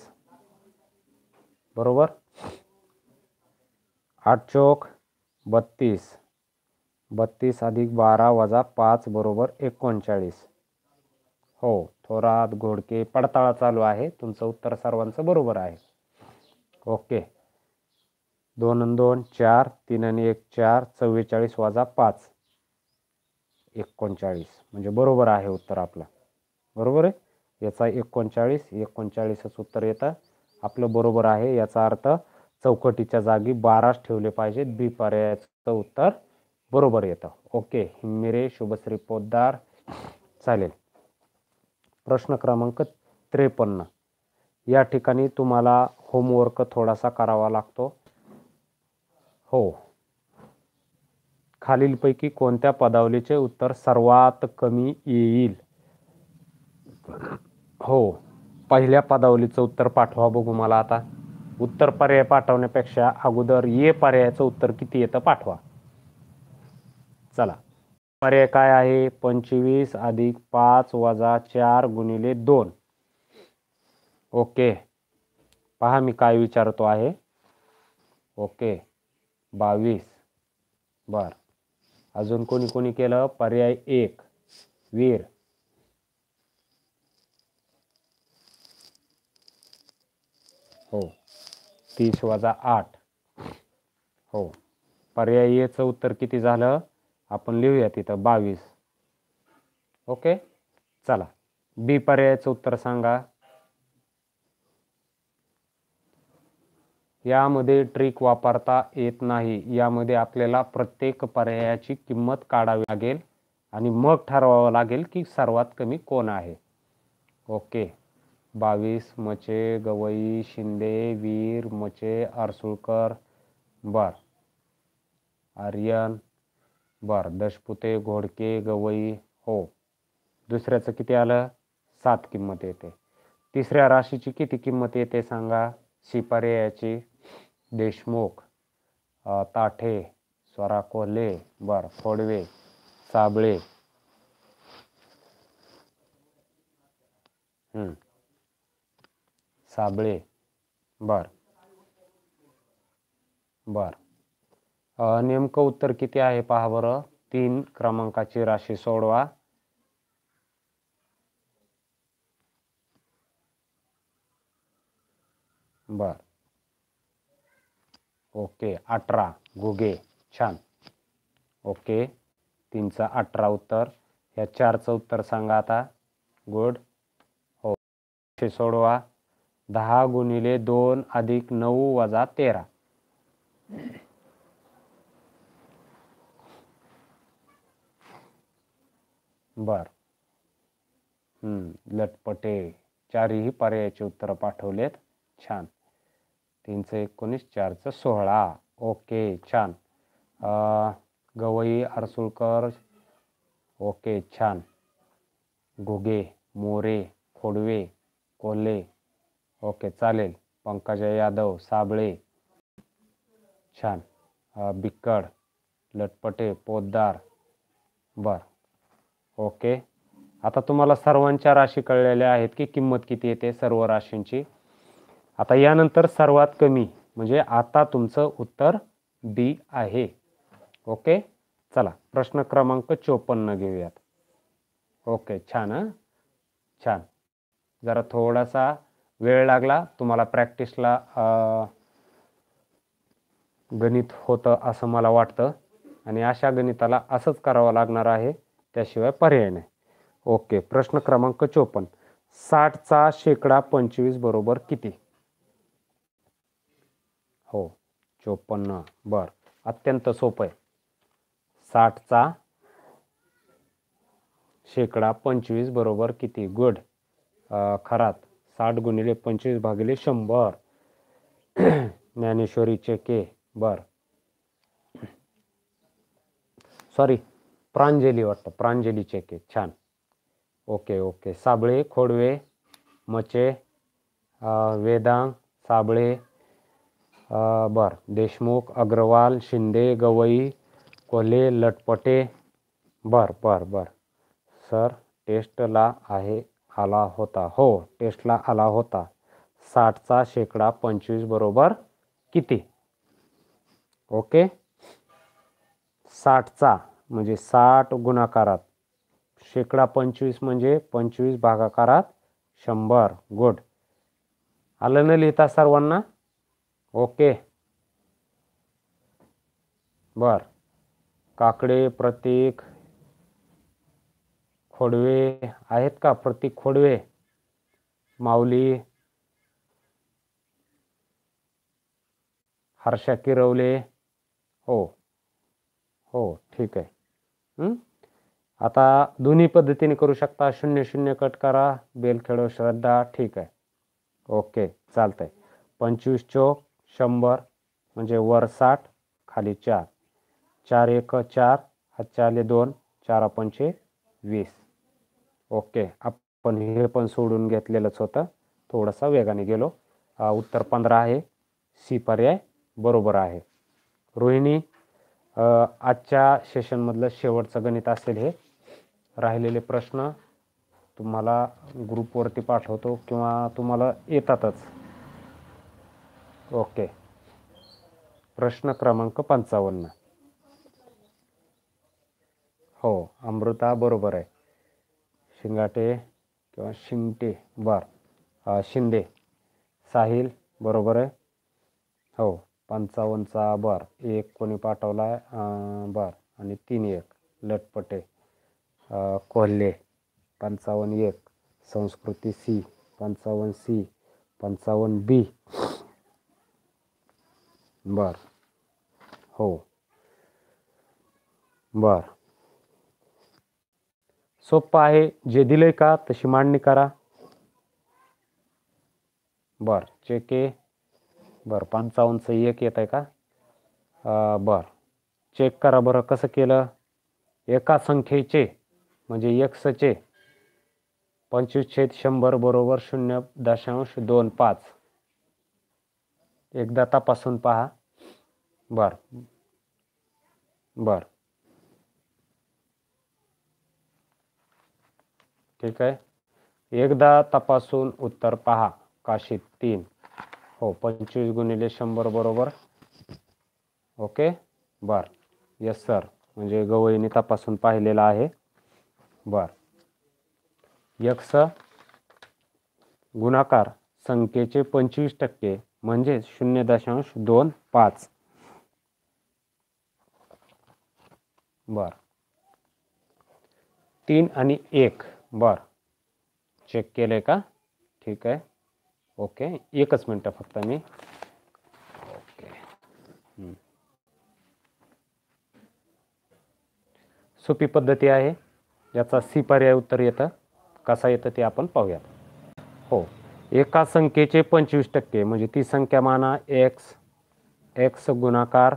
बरोबर आठ चौक बत्तीस बत्तीस अधिक बारा वजा पाच बरोबर एकोणचाळीस हो थोरात घोडके पडताळा चालू आहे तुमचं उत्तर सर्वांचं बरोबर आहे ओके दोन दोन चार तीन आणि एक चार चव्वेचाळीस वजा पाच एकोणचाळीस म्हणजे बरोबर आहे उत्तर आपलं बरोबर आहे याचा एकोणचाळीस एकोणचाळीसच उत्तर येतं आपलं बरोबर आहे याचा अर्थ चौकटीच्या जागी बाराच ठेवले पाहिजे पर्यायाचं उत्तर बरोबर येतं ओके हिमिरे शुभश्री पोद्दार चालेल प्रश्न क्रमांक त्रेपन्न या ठिकाणी तुम्हाला होमवर्क थोडासा करावा लागतो हो खालीलपैकी कोणत्या पदावलीचे उत्तर सर्वात कमी येईल हो पहिल्या पदावलीचं उत्तर पाठवा बघू मला आता उत्तर पर्याय पाठवण्यापेक्षा अगोदर ये पर्यायाचं उत्तर किती येतं पाठवा चला पर्याय काय आहे पंचवीस अधिक पाच वजा चार गुणिले दोन ओके पहा मी काय विचारतो आहे ओके बावीस बरं अजून कोणी कोणी केलं पर्याय एक वीर हो तीस वजा आठ हो पर्याय एचं उत्तर किती झालं आपण लिहूया तिथं बावीस ओके चला बी पर्यायाचं उत्तर सांगा यामध्ये ट्रिक वापरता येत नाही यामध्ये आपल्याला प्रत्येक पर्यायाची किंमत काढावी लागेल आणि मग ठरवावं लागेल की सर्वात कमी कोण आहे ओके बावीस मचे गवई शिंदे वीर मचे आरसुळकर बर आर्यन बर दशपुते घोडके गवई हो दुसऱ्याचं किती आलं सात किंमत येते तिसऱ्या राशीची किती किंमत येते सांगा शिपारे याची देशमुख ताठे स्वराकोले, बर फोडवे साबळे साबळे बर बर नेमकं उत्तर किती आहे पहा बरं तीन क्रमांकाची राशी सोडवा बर ओके अठरा गुगे, छान ओके तीनचा अठरा उत्तर ह्या चारचं उत्तर सांगा आता गुड हो सोडवा दहा गुणिले दोन अधिक नऊ वजा तेरा बर लटपटे चारही पर्यायाचे उत्तर पाठवलेत छान तीनचं एकोणीस चारचं सोळा ओके छान गवई आरसुळकर ओके छान घुगे मोरे खोडवे कोल्हे ओके चालेल पंकजा यादव साबळे छान बिकड, लटपटे पोद्दार बर ओके आता तुम्हाला सर्वांच्या राशी कळलेल्या आहेत की किंमत किती येते सर्व राशींची आता यानंतर सर्वात कमी म्हणजे आता तुमचं उत्तर डी आहे ओके चला प्रश्न क्रमांक चोपन्न घेऊयात ओके छान छान जरा थोडासा वेळ लागला तुम्हाला प्रॅक्टिसला गणित होतं असं मला वाटतं आणि अशा गणिताला असंच करावं लागणार आहे त्याशिवाय पर्याय नाही ओके प्रश्न क्रमांक चोपन्न साठचा शेकडा पंचवीस बरोबर किती हो चोपन्न बर अत्यंत सोपं आहे साठचा शेकडा पंचवीस बरोबर किती गुड खरात साठ गुणिले पंचवीस भागिले शंभर ज्ञानेश्वरीचे के बर सॉरी प्रांजली वाटतं प्रांजली के छान ओके ओके साबळे खोडवे मचे वेदांग साबळे बर देशमुख अग्रवाल शिंदे गवई कोल्हे लटपटे बर बर बर सर टेस्टला आहे आला होता हो टेस्टला आला होता साठचा शेकडा पंचवीस बरोबर किती ओके साठचा म्हणजे साठ गुणाकारात शेकडा पंचवीस म्हणजे पंचवीस भागाकारात शंभर गुड आलं न लिहिता सर्वांना ओके बर काकडे प्रतीक खोडवे आहेत का प्रतीक खोडवे माऊली हर्षा किरवले हो हो ठीक आहे आता दोन्ही पद्धतीने करू शकता शून्य शून्य कट करा बेलखेडो श्रद्धा ठीक आहे ओके चालतंय पंचवीस चौक शंभर म्हणजे वर साठ खाली चार चार एक चार चाले दोन चार पंचे वीस ओके आपण हे पण सोडून घेतलेलंच होतं थोडासा वेगाने गेलो उत्तर पंधरा आहे सी पर्याय बरोबर आहे रोहिणी आजच्या सेशनमधलं शेवटचं गणित असेल हे राहिलेले प्रश्न तुम्हाला ग्रुपवरती पाठवतो किंवा तुम्हाला येतातच ओके प्रश्न क्रमांक पंचावन्न हो अमृता बरोबर आहे शिंगाटे किंवा शिंगटे बर शिंदे साहिल बरोबर आहे हो पंचावन्नचा बर एक कोणी पाठवला आहे बर आणि तीन एक लटपटे कोल्हे पंचावन्न एक संस्कृती सी पंचावन्न सी पंचावन्न बी बर हो बर सोप्प आहे जे दिले का तशी मांडणी करा बर चेक ए बरं पंचावन्नचं एक येत आहे का बर चेक करा बरं कसं केलं एका संख्येचे म्हणजे एक्सचे पंचवीस छेद शंभर बरोबर शून्य दशांश दोन पाच एकदा तपासून पहा बर बर ठीक आहे एकदा तपासून उत्तर पहा काशी तीन हो पंचवीस गुणिले शंभर बरोबर ओके बर यस सर म्हणजे गवळीने तपासून पाहिलेला आहे बर यक्स गुणाकार संख्येचे पंचवीस टक्के म्हणजेच शून्य दशांश दोन पाच बर तीन आणि एक बर चेक केले का ठीक आहे ओके एकच मिनटं फक्त मी ओके सोपी पद्धती आहे याचा सी पर्याय उत्तर येतं कसा येतं ते आपण पाहूयात एका संख्येचे पंचवीस टक्के म्हणजे ती संख्या माना एक्स एक्स गुणाकार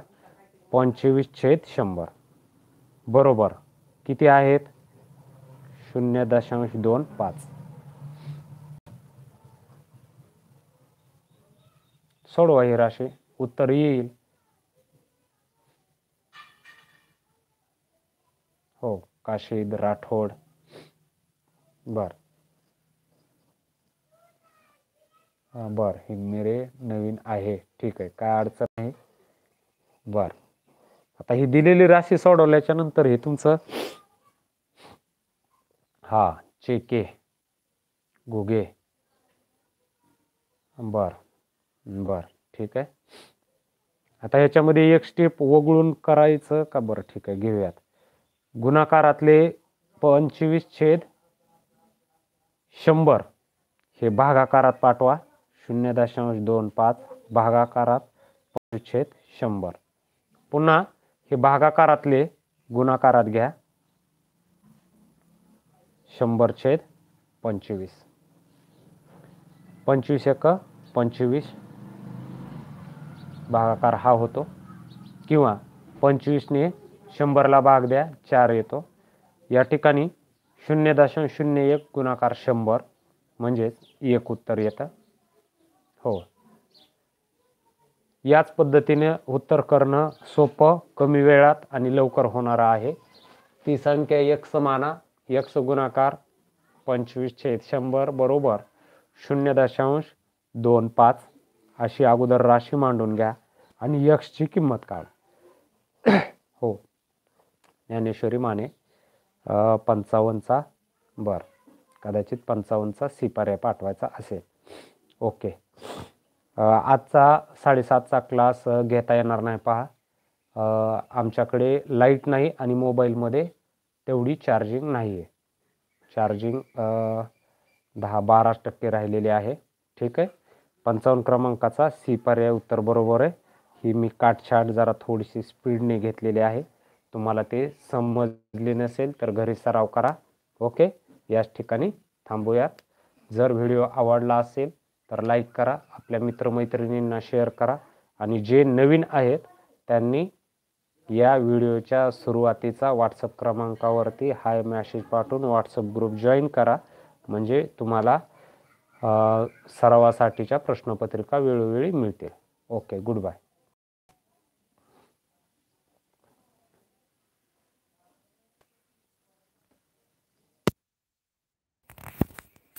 पंचवीस छेद शंभर बरोबर किती आहेत शून्य दशांश दोन पाच सोडवा ही राशी उत्तर येईल हो काशीद राठोड बर हां बरं ही मेरे नवीन आहे ठीक आहे काय अडचण नाही बर आता ही दिलेली राशी सोडवल्याच्या नंतर हे तुमचं हा चेके गुगे बर बर ठीक आहे आता ह्याच्यामध्ये एक स्टेप वगळून करायचं का बरं ठीक आहे घेऊयात गुणाकारातले पंचवीस छेद शंभर हे भागाकारात पाठवा शून्य दशांश दोन पाच भागाकारात पंचछेद शंभर पुन्हा हे भागाकारातले गुणाकारात घ्या शंभर छेद पंचवीस पंचवीस एक पंचवीस भागाकार हा होतो किंवा पंचवीसने शंभरला भाग द्या चार येतो या ठिकाणी शून्य दशांश शून्य एक गुणाकार शंभर म्हणजेच एक उत्तर येतं हो याच पद्धतीने उत्तर करणं सोपं कमी वेळात आणि लवकर होणार आहे ती संख्या एक समाना यक्ष गुणाकार पंचवीस छेद शंभर बरोबर शून्य दशांश दोन पाच अशी अगोदर राशी मांडून घ्या आणि यक्षची किंमत काढ हो ज्ञानेश्वरी माने पंचावन्नचा बर कदाचित पंचावन्नचा सिपाऱ्या पाठवायचा असेल ओके आजचा साडेसातचा क्लास घेता येणार नाही पहा आमच्याकडे लाईट नाही आणि मोबाईलमध्ये तेवढी चार्जिंग नाही आहे चार्जिंग दहा बारा टक्के राहिलेली आहे ठीक आहे पंचावन्न क्रमांकाचा सी पर्याय उत्तर बरोबर आहे ही मी काटछाट जरा थोडीशी स्पीडने घेतलेली आहे तुम्हाला ते समजले नसेल तर घरी सराव करा ओके याच ठिकाणी थांबूयात जर व्हिडिओ आवडला असेल तर लाईक करा आपल्या मित्रमैत्रिणींना शेअर करा आणि जे नवीन आहेत त्यांनी या व्हिडिओच्या सुरुवातीचा व्हॉट्सअप क्रमांकावरती हाय मॅसेज पाठवून व्हॉट्सअप ग्रुप जॉईन करा म्हणजे तुम्हाला सरावासाठीच्या प्रश्नपत्रिका वेळोवेळी मिळतील ओके गुड बाय